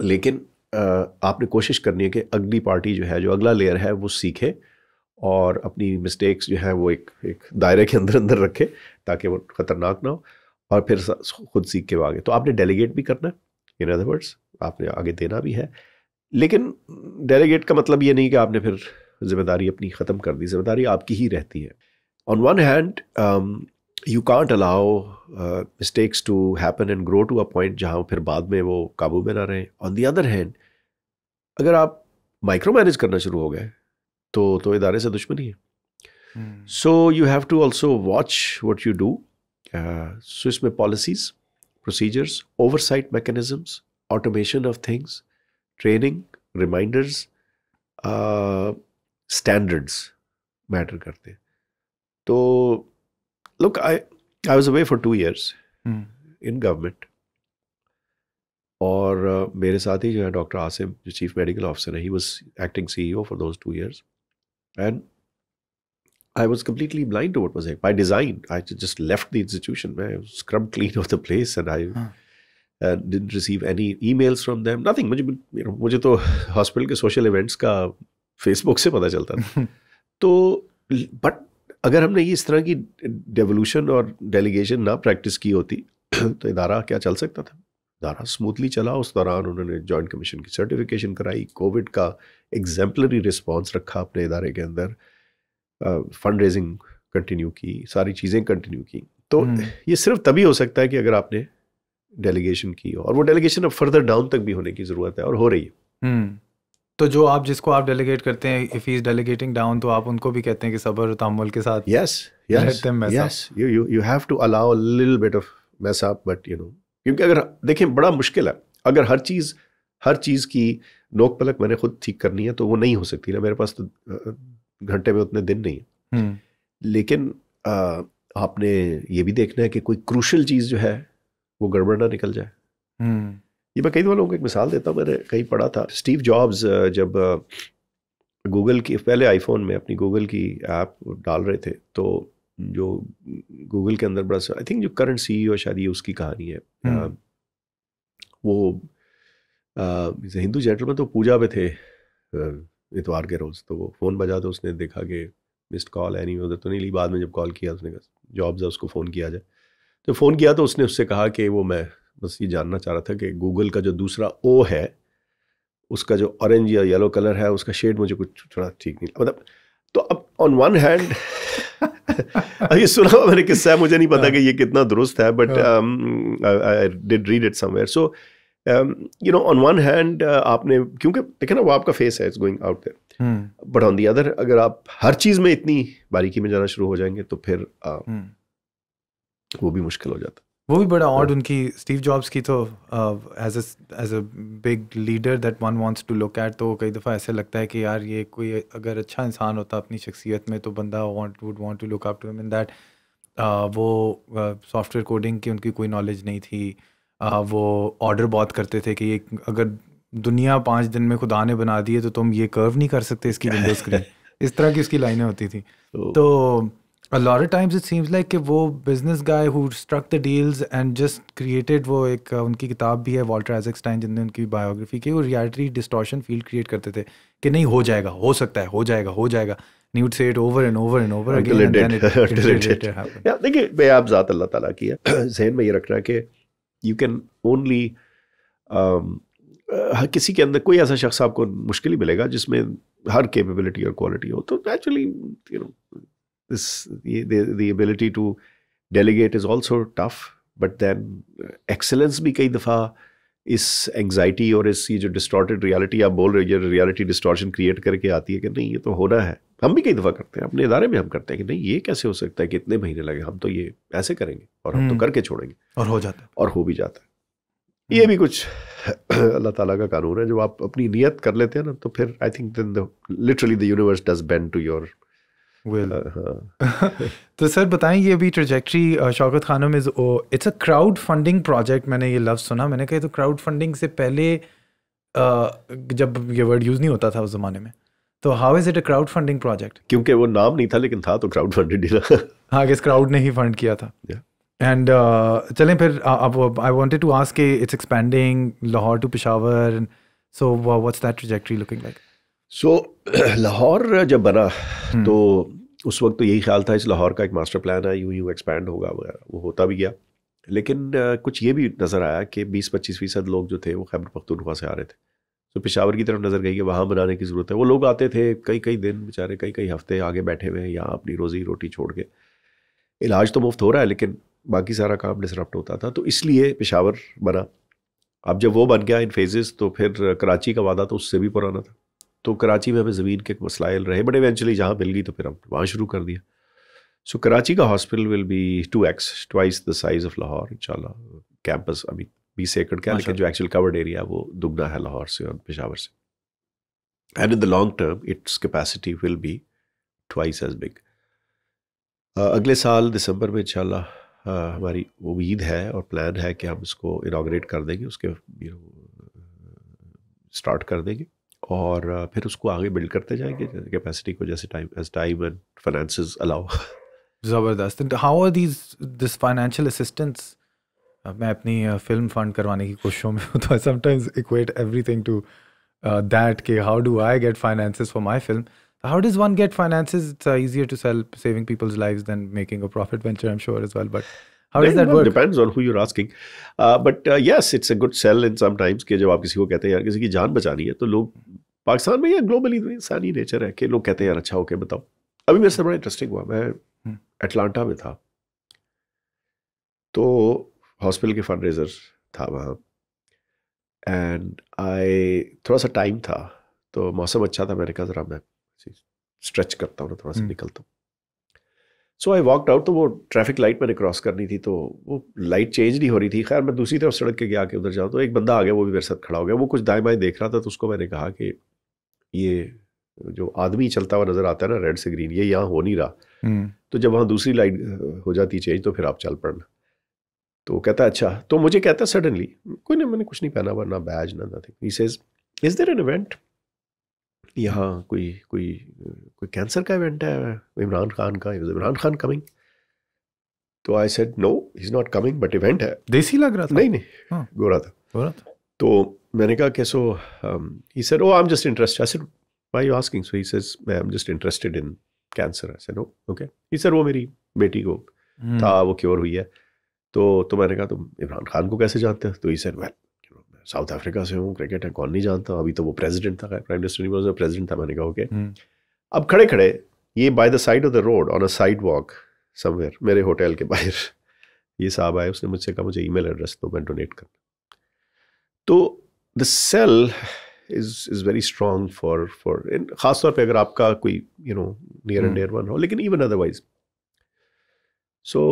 लेकिन आपने कोशिश करनी है कि अगली पार्टी जो है जो अगला लेयर है वो सीखे और अपनी मिस्टेक्स जो है वो एक एक दायरे के अंदर अंदर रखे ताकि वो ख़तरनाक ना हो और फिर खुद सीख के वो आगे तो आपने डेलीगेट भी करना है इन अदर वर्ड्स आपने आगे देना भी है लेकिन डेलीगेट का मतलब ये नहीं कि आपने फिर जिम्मेदारी अपनी ख़त्म कर दी जिम्मेदारी आपकी ही रहती है on one hand you can't allow mistakes to happen and grow to a point जहाँ फिर बाद में वो काबू में ना रहे ऑन दी अदर हैंड अगर आप माइक्रो मैनेज करना शुरू हो गए तो तो इदारे से दुश्मनी है so you have to also watch what you do so इसमें policies procedures oversight mechanisms automation of things training reminders standards matter करते हैं तो look, I I was away for two years hmm. in government. और uh, मेरे साथ ही जो है doctor Asim जो चीफ मेडिकल ऑफिसर है he was acting CEO for those I was completely blind to what was happening by design. I just left the institution. I scrubbed clean of the place, and I uh, didn't receive any emails from them. Nothing. you know, मुझे तो hospital के social events का Facebook से पता अगर हमने इस तरह की डेवोल्यूशन और डेलीगेशन ना प्रैक्टिस की होती तो इदारा क्या चल सकता था इदारा स्मूथली चला उस दौरान उन्होंने जॉइंट कमीशन की सर्टिफिकेशन कराई कोविड का एग्जैम्पलरी रिस्पॉन्स रखा अपने इदारे के अंदर फंड रेजिंग कंटिन्यू की सारी चीज़ें कंटिन्यू की तो हम्म। ये सिर्फ तभी हो सकता है कि अगर आपने डेलीगेशन की और वो डेलीगेशन अब फर्दर डाउन तक भी होने की ज़रूरत है और हो रही है हम्म। तो जो आप जिसको आप डेलीगेट करते हैं if he is delegating down तो आप उनको भी कहते हैं कि सब्र तामुल के साथ yes yes yes you you you have to allow a little bit of mess up but you know क्योंकि अगर देखें बड़ा मुश्किल है अगर हर चीज़ हर चीज़ की नोक पलक मैंने खुद ठीक करनी है तो वो नहीं हो सकती ना मेरे पास तो घंटे में उतने दिन नहीं है हम्म। लेकिन आ, आपने ये भी देखना है कि कोई क्रूशल चीज़ जो है वो गड़बड़ ना निकल जाए हम्म। ये मैं कई दफ़ा लोगों को एक मिसाल देता हूँ मैंने कहीं पढ़ा था स्टीव जॉब्स जब गूगल की पहले आईफोन में अपनी गूगल की ऐप डाल रहे थे तो जो गूगल के अंदर बड़ा आई थिंक जो करंट सी और शायद ये उसकी कहानी है हम्म। वो हिंदू में तो पूजा पे थे इतवार के रोज़ तो वो फ़ोन बजा तो उसने देखा कि मिस्ड कॉल है नहीं उधर तो नहीं ली बाद में जब कॉल किया उसने कहा जॉब्स है उसको फ़ोन किया जाए तो फ़ोन किया तो उसने उससे कहा कि वो मैं बस ये जानना चाह रहा था कि गूगल का जो दूसरा ओ है उसका जो ऑरेंज या येलो कलर है उसका शेड मुझे कुछ थोड़ा ठीक नहीं मतलब तो अब ऑन वन हैंड ये सुना हुआ मैंने किस्सा है मुझे नहीं पता हाँ। कि ये कितना दुरुस्त है but I did read it somewhere so you know on one hand आपने क्योंकि देखे ना वो आपका फेस है it's going out but on the other अगर आप हर चीज़ में इतनी बारीकी में जाना शुरू हो जाएंगे तो फिर uh, hmm. वो भी मुश्किल हो जाता वो भी बड़ा ऑड उनकी स्टीव जॉब्स की तो as as a big leader that one wants to look at तो कई दफ़ा ऐसे लगता है कि यार ये कोई अगर अच्छा इंसान होता अपनी शख्सियत में तो बंदा want would want to look up to him in that वो सॉफ्टवेयर uh, कोडिंग की उनकी कोई नॉलेज नहीं थी uh, वो ऑर्डर बहुत करते थे कि अगर दुनिया पाँच दिन में खुदा ने बना दी है तो तुम ये कर्व नहीं कर सकते इसकी विंडोज़ स्क्रीन इस तरह की उसकी लाइनें होती थी तो, तो a lot of times it seems like कि वो business guy who struck the deals and just created वो एक उनकी किताब भी है वाल्टर एजेक्सटाइन जिनने उनकी बायोग्राफी की वो रियलिटी डिस्टॉर्शन फील्ड क्रिएट करते थे कि नहीं हो जाएगा हो सकता है हो जाएगा हो जाएगा and he would say it over and over and over until again it did, and then it, until it, it, it happened. Yeah, देखिए मैं आप ज़ात अल्लाह ताला की है जहन में ये रखना कि you can only um, uh, किसी के अंदर कोई ऐसा शख्स आपको मुश्किल ही मिलेगा जिसमें हर कैपेबिलिटी और क्वालिटी हो तो actually you know this the, the, the ability to delegate is also tough but then excellence भी कई दफ़ा इस एंगजाइटी और इस ये जो डिस्टॉर्टेड रियलिटी आप बोल रहे हो ये रियलिटी डिस्टॉर्शन क्रिएट करके आती है कि नहीं ये तो होना है हम भी कई दफ़ा करते हैं अपने इदारे में हम करते हैं कि नहीं ये कैसे हो सकता है कि इतने महीने लगे हम तो ये ऐसे करेंगे और हम तो हम्म। करके छोड़ेंगे और हो जाता है और हो भी जाता है ये भी कुछ अल्लाह ताला का कानून है जब आप अपनी नियत कर लेते हैं ना तो फिर I think then the literally the universe does bend to your will uh, तो सर बताएं ये अभी trajectory uh, Shaukat Khanum is oh it's a crowd funding project मैंने ये लफ्ज़ सुना मैंने कहा तो क्राउड फंडिंग से पहले uh, जब ये वर्ड यूज़ नहीं होता था उस ज़माने में तो how is it a crowd funding project क्योंकि वो नाम नहीं था लेकिन था तो क्राउड फंडिंग ही था हाँ किस क्राउड ने ही फंड किया था एंड yeah. uh, चलें फिर अब I wanted to ask it's expanding Lahore to Peshawar so what's that trajectory looking like so Lahore जब बना hmm. तो उस वक्त तो यही ख्याल था इस लाहौर का एक मास्टर प्लान है यूं यूं एक्सपैंड होगा वगैरह वो होता भी गया लेकिन कुछ ये भी नज़र आया कि बीस पच्चीस फ़ीसद लोग जो थे वो खैबर पख्तूनखा से आ रहे थे तो पिशावर की तरफ नज़र गई कि वहाँ बनाने की ज़रूरत है वो लोग आते थे कई कई दिन बेचारे कई कई हफ्ते आगे बैठे हुए हैं यहाँ अपनी रोज़ी रोटी छोड़ के इलाज तो मुफ्त हो रहा है लेकिन बाकी सारा काम डिसरप्ट होता था तो इसलिए पेशावर बना अब जब वो बन गया इन फेजेस तो फिर कराची का वादा तो उससे भी पुराना था तो कराची में हमें ज़मीन के मसलाइल रहे बट इवेंचुअली जहाँ मिल गई तो फिर हम वहाँ शुरू कर दिया सो so, कराची का hospital will be two x twice the size of Lahore इंशाल्लाह कैंपस अभी बीस एकड़ का लेकिन जो एक्चुअल कवर्ड एरिया वो दुगना है लाहौर से और पेशावर से and in the long term its capacity will be twice as big अगले साल दिसंबर में इंशाल्लाह uh, हमारी उम्मीद है और प्लान है कि हम इसको इनाग्रेट कर देंगे उसके स्टार्ट कर देंगे और फिर उसको आगे बिल्ड करते जाएंगे कैपेसिटी हाँ। को जैसे time as time and finances allow ज़बरदस्त how are these this financial assistance मैं अपनी फिल्म फंड करवाने की कोशिशों में हूँ तो I sometimes equate everything to that के how do I get finances for my film how does one get finances it's uh, to to saving people's life than making a profit venture I am sure is well but How does that work? Depends on who you're asking. Uh, but uh, yes, it's a good sell in sometimes कि जब आप किसी को कहते हैं यार किसी की जान बचानी है तो लोग पाकिस्तान में या ग्लोबली इंसानी नेचर है कि लोग कहते हैं यार अच्छा होके बताओ अभी मेरे से बड़ा इंटरेस्टिंग हुआ मैं अटलांटा हम्म। में था तो हॉस्पिटल के फंड रेजर था वहाँ एंड आई थोड़ा सा टाइम था तो मौसम अच्छा था मैंने कहा ज़रा मैं स्ट्रेच करता हूँ थोड़ा सा हम्म। निकलता हूँ सो आई वॉकड आउट तो वो ट्रैफिक लाइट मैंने क्रॉस करनी थी तो वो लाइट चेंज नहीं हो रही थी खैर मैं दूसरी तरफ सड़क के गया के उधर जाऊँ तो एक बंदा आ गया वो भी मेरे साथ खड़ा हो गया वो कुछ दाएँ बाएँ देख रहा था तो उसको मैंने कहा कि ये जो आदमी चलता हुआ नज़र आता है ना रेड से ग्रीन ये यहाँ हो नहीं रहा हम्म। तो जब वहाँ दूसरी लाइट हो जाती चेंज तो फिर आप चल पड़ना तो कहता अच्छा तो मुझे कहता सडनली कोई ना मैंने कुछ नहीं पहना हुआ ना बैज ना nothing he says is there an event कि यहाँ कोई कोई कोई कैंसर का इवेंट है इमरान खान का इमरान खान कमिंग तो I said no is not coming but event है देसी लग रहा था नहीं नहीं हाँ। गोरा था गोरा था तो मैंने कहा कैसो so he said oh I am just interest I said why you asking so he says I am just interested in cancer I said okay he sir वो मेरी बेटी को था वो क्योर हुई है तो तो मैंने कहा तुम इमरान खान को कैसे जानते हो तो he said well South Africa से हूँ क्रिकेट है कौन नहीं जानता अभी तो वो प्रेसिडेंट था प्राइम मिनिस्टर नहीं बोला प्रेसिडेंट था मैंने कहा ओके हम्म। अब खड़े खड़े ये by the side of the road on a side walk somewhere मेरे होटल के बाहर ये साहब आए उसने मुझसे कहा मुझे ईमेल एड्रेस दो मैं डोनेट कर तो the sell is is very strong for for खासतौर पर अगर आपका कोई you know near and near one हो लेकिन even otherwise so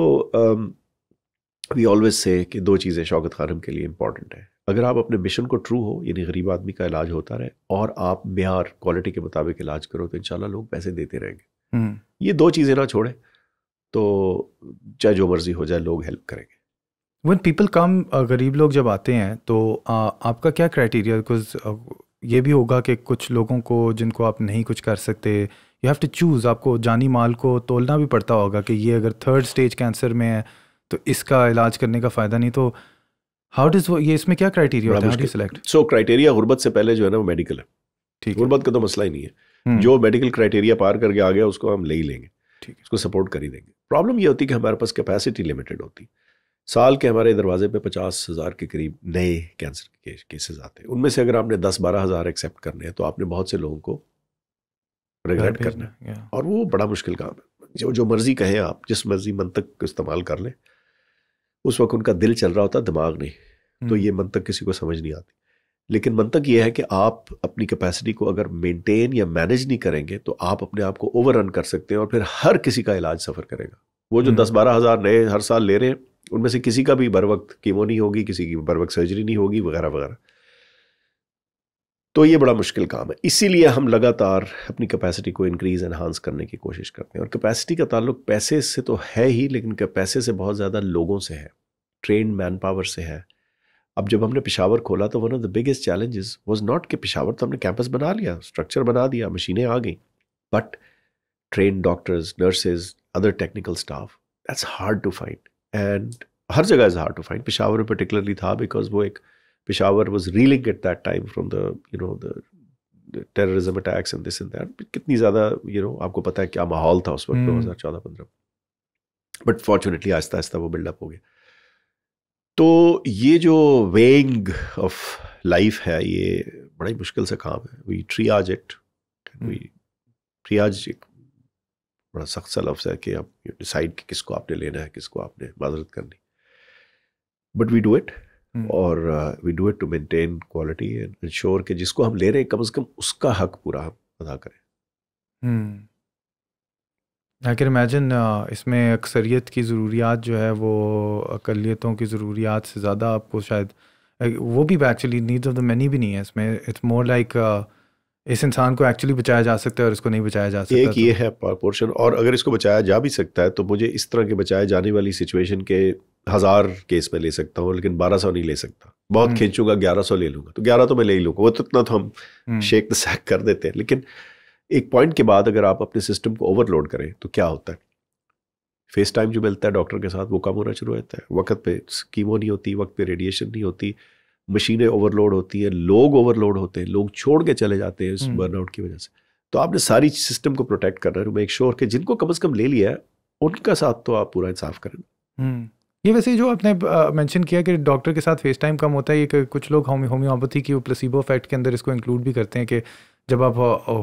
we always say कि दो चीज़ें शौकत खानम के लिए इम्पॉर्टेंट हैं अगर आप अपने मिशन को ट्रू हो यानी गरीब आदमी का इलाज होता रहे और आप मैार क्वालिटी के मुताबिक इलाज करो तो इन लोग पैसे देते रहेंगे हम्म। ये दो चीज़ें ना छोड़ें तो चाहे जो मर्जी हो जाए लोग हेल्प करेंगे वन पीपल कम गरीब लोग जब आते हैं तो आ, आपका क्या क्राइटेरिया बिकॉज ये भी होगा कि कुछ लोगों को जिनको आप नहीं कुछ कर सकते यू हैव टू चूज़ आपको जानी माल को तोलना भी पड़ता होगा कि ये अगर थर्ड स्टेज कैंसर में है तो इसका इलाज करने का फ़ायदा नहीं तो हाउ डज ये इसमें क्या क्राइटेरिया होता है सिलेक्ट सो क्राइटेरिया गुर्बत से पहले जो है ना वो मेडिकल है ठीक गुर्बत का तो मसला ही नहीं है हम्म। जो मेडिकल क्राइटेरिया पार करके आ गया उसको हम ले ही लेंगे ठीक उसको सपोर्ट कर ही देंगे प्रॉब्लम ये होती है कि हमारे पास कैपेसिटी लिमिटेड होती साल के हमारे दरवाजे पे पचास हज़ार के करीब नए कैंसर के केसेस आते हैं उनमें से अगर आपने दस बारह हज़ार एक्सेप्ट करने हैं तो आपने बहुत से लोगों को रिग्रेट करना है और वो बड़ा मुश्किल काम है जो जो मर्ज़ी कहें आप जिस मर्ज़ी मन तक इस्तेमाल कर लें उस वक्त उनका दिल चल रहा होता दिमाग नहीं तो हम्म। ये तक किसी को समझ नहीं आती लेकिन मन तक ये है कि आप अपनी कैपेसिटी को अगर मेंटेन या मैनेज नहीं करेंगे तो आप अपने आप को ओवर रन कर सकते हैं और फिर हर किसी का इलाज सफ़र करेगा वो जो हम्म। दस बारह हज़ार नए हर साल ले रहे हैं उनमें से किसी का भी बर वक्त कीमो नहीं होगी किसी की बर वक्त सर्जरी नहीं होगी वगैरह वगैरह तो ये बड़ा मुश्किल काम है इसीलिए हम लगातार अपनी कैपेसिटी को इंक्रीज एनहांस करने की कोशिश करते हैं और कैपेसिटी का ताल्लुक पैसे से तो है ही लेकिन पैसे से बहुत ज़्यादा लोगों से है ट्रेन मैन पावर से है अब जब हमने पिशावर खोला तो one of the biggest challenges was not कि पिशावर तो हमने कैंपस बना लिया स्ट्रक्चर बना दिया मशीनें आ गई but train doctors nurses other technical staff that's hard to find and हर जगह is hard to find Peshawar में पर्टिकुलरली था बिकॉज वो एक Peshawar was reeling at that time from the you know the terrorism attacks and this and that कितनी ज़्यादा you know आपको पता है क्या माहौल था उस वक्त हम्म। दो हज़ार चौदह पंद्रह बट फॉर्चुनेटली आहिस्ता आहिस्ता वो बिल्डअप हो गया तो ये जो वेइंग ऑफ लाइफ है ये बड़ा ही मुश्किल से काम है we treat as it we treat as एक बड़ा सख्त सा लफ्ज़ है कि आप डिसाइड कि किसको आपने लेना है किसको आपने माजरत करनी but we do it Hmm. और we do it to maintain quality and ensure कि जिसको हम ले रहे हैं कम से कम उसका हक पूरा हम अदा करें आई कैन इमेजिन इसमें अक्सरियत की ज़रूरियात जो है वो अकलीतों की ज़रूरियात से ज़्यादा आपको शायद वो भी actually needs of the many भी नहीं है इसमें इट्स मोर लाइक इस इंसान को एक्चुअली बचाया जा सकता है और इसको नहीं बचाया जा सकता एक तो, ये है पोर्शन और अगर इसको बचाया जा भी सकता है तो मुझे इस तरह के बचाए जाने वाली सिचुएशन के हज़ार केस में ले सकता हूँ लेकिन बारह सौ नहीं ले सकता बहुत हम्म। खींचूंगा ग्यारह सौ ले लूंगा तो ग्यारह तो मैं ले ही लूंगा वो तो इतना तो हम शेक हम्म। सैक कर देते हैं लेकिन एक पॉइंट के बाद अगर आप अपने सिस्टम को ओवरलोड करें तो क्या होता है फेस टाइम जो मिलता है डॉक्टर के साथ वो कम होना शुरू होता है वक्त पे कीमो नहीं होती वक्त पे रेडिएशन नहीं होती मशीनें ओवरलोड होती हैं लोग ओवरलोड होते हैं लोग छोड़ के चले जाते हैं इस बर्नआउट हम्म। की वजह से तो आपने सारी सिस्टम को प्रोटेक्ट करना है मेक श्योर के जिनको कम अज़ कम ले लिया है उनका साथ तो आप पूरा इंसाफ करें ये वैसे जो आपने मेंशन किया कि डॉक्टर के साथ फेस टाइम कम होता है ये कुछ लोग होम्यो होम्योपैथी की प्लेसिबो इफेक्ट के अंदर इसको इंक्लूड भी करते हैं कि जब आप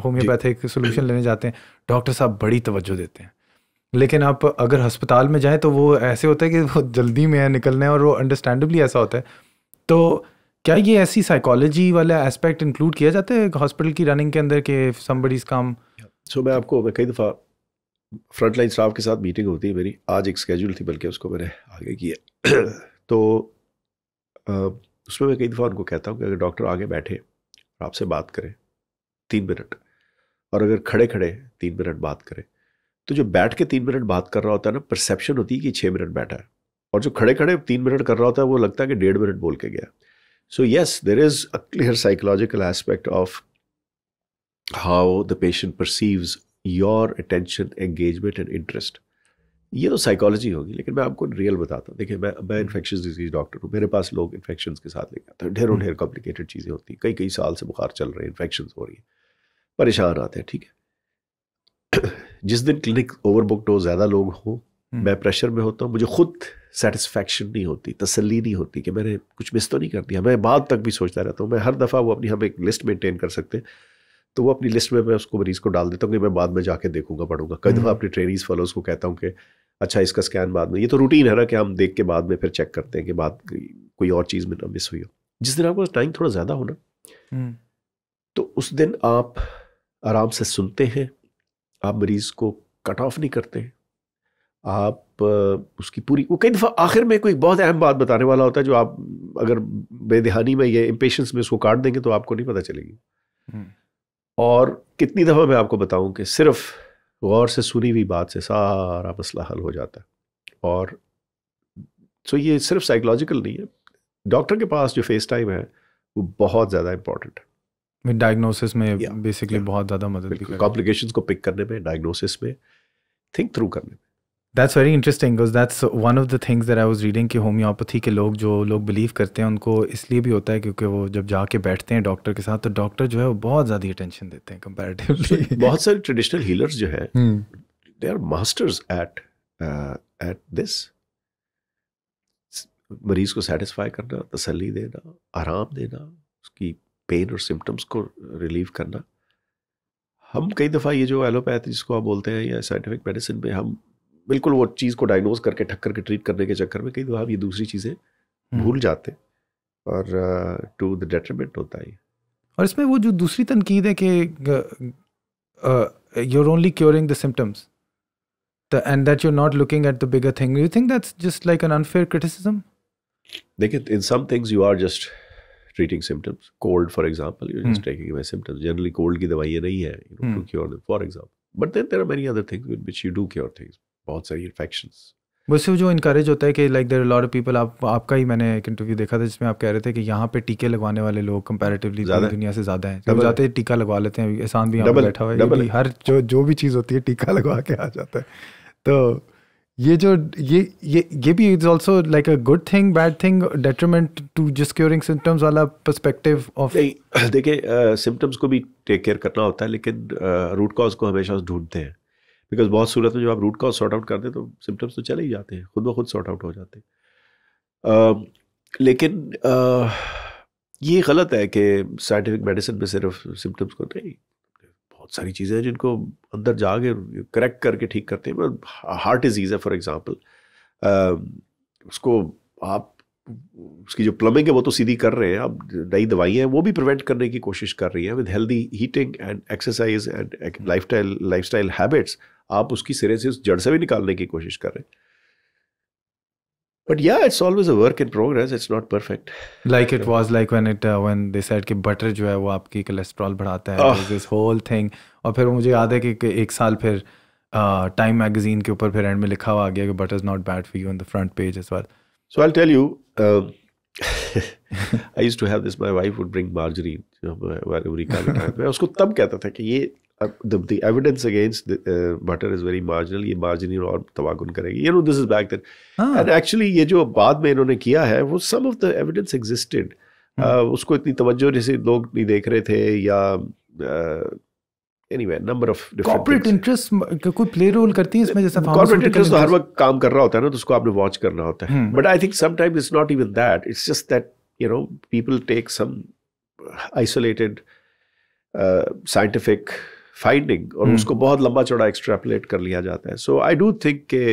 होम्योपैथिक सोल्यूशन लेने जाते हैं डॉक्टर साहब बड़ी तवज्जो देते हैं लेकिन आप अगर हस्पताल में जाएँ तो वो ऐसे होता है कि वो जल्दी में है निकलना है और वो अंडरस्टैंडबली ऐसा होता है तो क्या ये ऐसी साइकोलॉजी वाला एस्पेक्ट इंक्लूड किया जाता है हॉस्पिटल की रनिंग के अंदर के समबडीज काम सो मैं आपको कई दफ़ा फ्रंट लाइन स्टाफ के साथ मीटिंग होती है मेरी आज एक स्केड्यूल थी बल्कि उसको मैंने आगे किया तो उसमें मैं कई दफ़ा उनको कहता हूँ कि अगर डॉक्टर आगे बैठे और आपसे बात करें तीन मिनट और अगर खड़े खड़े तीन मिनट बात करें तो जो बैठ के तीन मिनट बात कर रहा होता है ना परसेप्शन होती है कि छः मिनट बैठा है और जो खड़े खड़े तीन मिनट कर रहा होता है वो लगता है कि डेढ़ मिनट बोल के गया so yes there is a clear psychological aspect of how the patient perceives your attention engagement and interest ये तो साइकोलॉजी होगी लेकिन मैं आपको रियल बताता हूँ देखिए मैं मैं इन्फेक्शन डिजीज डॉक्टर हूँ मेरे पास लोग इन्फेक्शन के साथ लेके आते हैं ढेरों हम्म। ढेर कॉम्प्लिकेटेड चीज़ें होती हैं कई कई साल से बुखार चल रहे हैं इन्फेक्शन हो रही है परेशान आते हैं ठीक है जिस दिन क्लिनिक ओवरबुक्ड हो ज़्यादा लोग हों हम्म। मैं प्रेशर में होता हूँ मुझे खुद सेटिस्फेक्शन नहीं होती तसली नहीं होती कि मैंने कुछ मिस तो नहीं कर दिया मैं बाद तक भी सोचता रहता हूँ मैं हर दफ़ा वो अपनी हम एक लिस्ट मेंटेन कर सकते हैं तो वो अपनी लिस्ट में मैं उसको मरीज़ को डाल देता हूँ कि मैं बाद में जाके देखूंगा पढ़ूंगा कई दफ़ा हम्म। अपने ट्रेनिंग फॉलोज को कहता हूँ कि अच्छा इसका स्कैन बाद में ये तो रूटीन है ना कि हम देख के बाद में फिर चेक करते हैं कि बात कोई और चीज़ में ना मिस हुई हो जिस दिन आपको टाइम थोड़ा ज़्यादा हो ना हम्म। तो उस दिन आप आराम से सुनते हैं आप मरीज़ को कट ऑफ नहीं करते हैं आप उसकी पूरी वो कई दफ़ा आखिर में कोई बहुत अहम बात बताने वाला होता है जो आप अगर बेदहानी में या इम्पेशंस में उसको काट देंगे तो आपको नहीं पता चलेगी हम्म। और कितनी दफ़ा मैं आपको बताऊं कि सिर्फ गौर से सुनी हुई बात से सारा मसला हल हो जाता है और सो ये सिर्फ साइकोलॉजिकल नहीं है डॉक्टर के पास जो फेस टाइम है वो बहुत ज़्यादा इम्पॉर्टेंट है डायग्नोसिस में बेसिकली बहुत ज़्यादा मदद कॉम्प्लिकेशन को पिक करने में डायग्नोसिस में थिंक थ्रू करने में that's very interesting because that's one of the things that I was reading कि होम्योपैथी के लोग जो लोग बिलीव करते हैं उनको इसलिए भी होता है क्योंकि वो जब जाके बैठते हैं डॉक्टर के साथ तो डॉक्टर जो है वो बहुत ज़्यादा अटेंशन देते हैं कंपेरेटिवली बहुत सारे ट्रेडिशनल हीलर्स जो है they are masters at at this मरीज को सेटिस्फाई करना तसली देना आराम देना उसकी पेन और सिम्टम्स को रिलीव करना हम कई दफ़ा ये जो एलोपैथी जिसको आप बोलते हैं या साइंटिफिक मेडिसिन में हम बिल्कुल वो चीज़ को डायग्नोज करके ठक्कर के ट्रीट करने के चक्कर में कई बार ये दूसरी चीज़ें हम्म। भूल जाते और टू द डेटरमेंट होता है और इसमें वो जो दूसरी तनकीद है कि you only curing the symptoms the and that you're not looking at the bigger thing you think that's just like an unfair criticism देखिए in some things you are just treating symptoms cold for example you just taking my symptoms generally cold की दवाइयाँ नहीं है for example but there many other things with which you do cure things बहुत सारी infection वैसे जो encourage होता है कि लाइक देर लॉर्ड पीपल आप आपका ही मैंने एक इंटरव्यू देखा था जिसमें आप कह रहे थे कि यहाँ पे टीके लगवाने वाले लोग कंपैरेटिवली दुनिया से ज्यादा हैं जब जाते हैं टीका लगवा लेते हैं एहसान भी यहाँ बैठा हुआ है हर जो जो भी चीज़ होती है टीका लगवा के आ जाता है तो ये जो ये ये ये भी is also like a good thing bad thing detriment to just curing symptoms वाला पर्सपेक्टिव ऑफ देखिए सिम्टम्स को भी टेक केयर करना होता है लेकिन रूट कॉज को हमेशा ढूंढते हैं बिकॉज बहुत सूरत में जब आप रूट कॉज सॉर्ट आउट करते हैं तो सिम्टम्स तो चले ही जाते हैं खुद ब खुद सॉर्ट आउट हो जाते हैं लेकिन आ, ये गलत है कि साइंटिफिक मेडिसिन में सिर्फ सिम्टम्स को नहीं बहुत सारी चीज़ें हैं जिनको अंदर जाके करेक्ट करके ठीक करते हैं हार्ट डिजीज़ है फॉर एग्ज़ाम्पल उसको आप उसकी जो प्लम्बिंग है वो तो सीधी कर रहे हैं अब नई दवाइयाँ हैं वो भी प्रिवेंट करने की कोशिश कर रही है with healthy eating and exercise and lifestyle lifestyle habits आप उसकी सिरे से उस जड़ से भी निकालने की कोशिश कर रहे हैं But yeah, it's always a work in progress. It's not perfect. Like it was like when it uh, when they said कि butter जो है वो आपकी cholesterol बढ़ाता है. Oh. This whole thing. और फिर मुझे याद है कि एक साल फिर टाइम uh, मैगजीन के ऊपर फिर एंड में लिखा हुआ आ गया कि butter is not bad for you in the front page इस बार so I tell you I use to have this my wife would bring margarine के टाइम मैं उसको तब कहता था कि ये the evidence against butter is very marginal ये मार्जिन और तवागुन करेगी you know this is back then and actually ये जो बाद में इन्होंने किया है वो some of the evidence existed उसको इतनी तवज्जो जैसे लोग नहीं देख रहे थे या uh, anyway number of corporate interest कोई प्ले रोल करती है इसमें जैसा कॉर्पोरेट इंटरेस्ट तो हर वक्त काम कर रहा होता है ना तो उसको आपने वॉच करना होता है but I think some time is not even that it's just that you know people take some isolated scientific finding और hmm. उसको बहुत लंबा चौड़ा एक्सट्रापलेट कर लिया जाता है सो आई डोंट थिंक के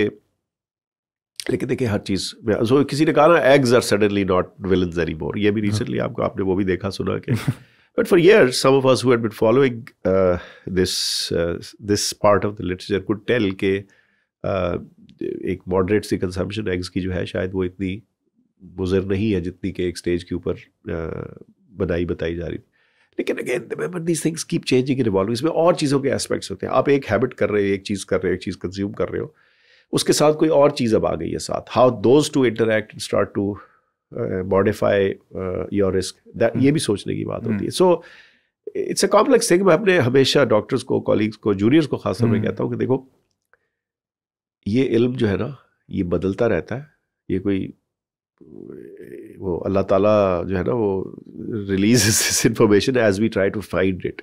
लेकिन देखिए हर चीज में so, किसी ने कहा ना eggs are suddenly not villain ये भी रिसेंटली हाँ। आपको आपने वो भी देखा सुना कि But for years, some of us who had been following uh, this uh, this part of the literature could tell कि uh, एक मॉडरेट सी कंजम्पशन एग्स की जो है शायद वो इतनी मुजर नहीं है जितनी के एक स्टेज के ऊपर बनाई बताई जा रही थी लेकिन again remember these things keep changing in evolving इसमें और चीज़ों के एस्पेक्ट्स होते हैं आप एक हैबिट कर रहे हो एक चीज़ कर रहे हो एक चीज़ कंज्यूम कर रहे हो उसके साथ कोई और चीज़ अब आ गई है साथ how those two interact start to modify your risk ये भी सोचने की बात होती है so it's a complex thing मैं अपने हमेशा डॉक्टर्स को कॉलिग्स को जूनियर्स को खासतौर पर hmm. कहता हूँ कि देखो ये इल्म जो है ना ये बदलता रहता है ये कोई वो अल्लाह ताला जो है ना वो release this information as we try to find it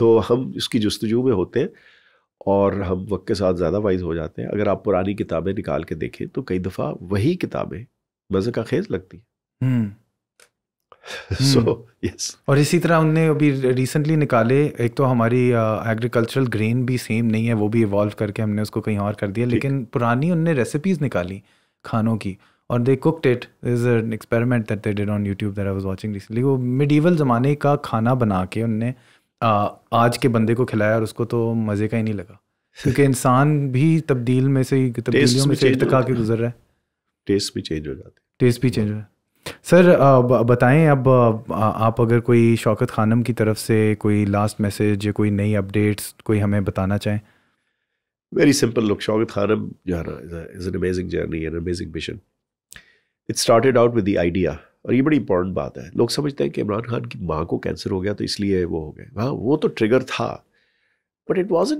तो हम इसकी जस्तजू में होते हैं और हम वक्त के साथ ज़्यादा वाइज हो जाते हैं अगर आप पुरानी किताबें निकाल के देखें तो कई दफ़ा वही किताबें का खेज लगती है सो हम्म। यस हम्म। और इसी तरह उनने अभी रिसेंटली निकाले एक तो हमारी एग्रीकल्चरल ग्रेन भी सेम नहीं है वो भी इवॉल्व करके हमने उसको कहीं और कर दिया लेकिन पुरानी उनने रेसिपीज निकाली खानों की और they cooked it is an experiment that they did on YouTube that I was watching recently वो मिडिवल ज़माने का खाना बना के उनने आज के बंदे को खिलाया और उसको तो मज़े का ही नहीं लगा क्योंकि इंसान भी तब्दील में से तब्दीलियों में से इर्तका के गुजर रहा है टेस्ट भी चेंज हो जाते हैं टेस्ट भी चेंज हो जाते सर uh, बताएं अब uh, uh, आप अगर कोई शौकत खानम की तरफ से कोई लास्ट मैसेज या कोई नई अपडेट्स कोई हमें बताना चाहें very simple look Shaukat Khanum is an amazing journey an amazing mission it started out with the idea और ये बड़ी इंपॉर्टेंट बात है लोग समझते हैं कि इमरान खान की माँ को कैंसर हो गया तो इसलिए वो हो गए हाँ वो तो ट्रिगर था बट इट वॉज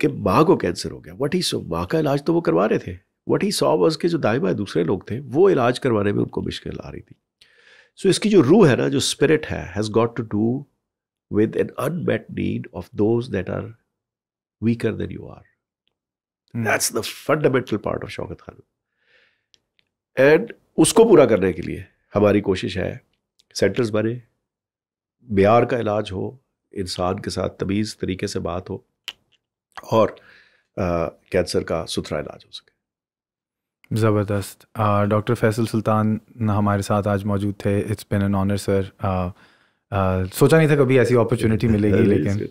कि माँ को कैंसर हो गया वट ही सो माँ का इलाज तो वो करवा रहे थे वट ही सॉ वॉज के जो दाए बाएँ दूसरे लोग थे वो इलाज करवाने में उनको मुश्किल आ रही थी सो so, इसकी जो रूह है ना जो स्पिरिट है has got to do with an unmet need of those that are weaker than you are that's the fundamental part of Shaukat Khan and उसको पूरा करने के लिए हमारी कोशिश है सेंटर्स बने बिहार का इलाज हो इंसान के साथ तमीज़ तरीके से बात हो और कैंसर का सुथरा इलाज हो सके ज़बरदस्त डॉक्टर फैसल सुल्तान हमारे साथ आज मौजूद थे it's been an honour sir सोचा नहीं था कभी ऐसी अपॉर्चुनिटी मिलेगी लेकिन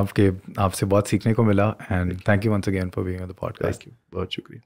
आपके आपसे बहुत सीखने को मिला and thank you once again for being on the podcast बहुत शुक्रिया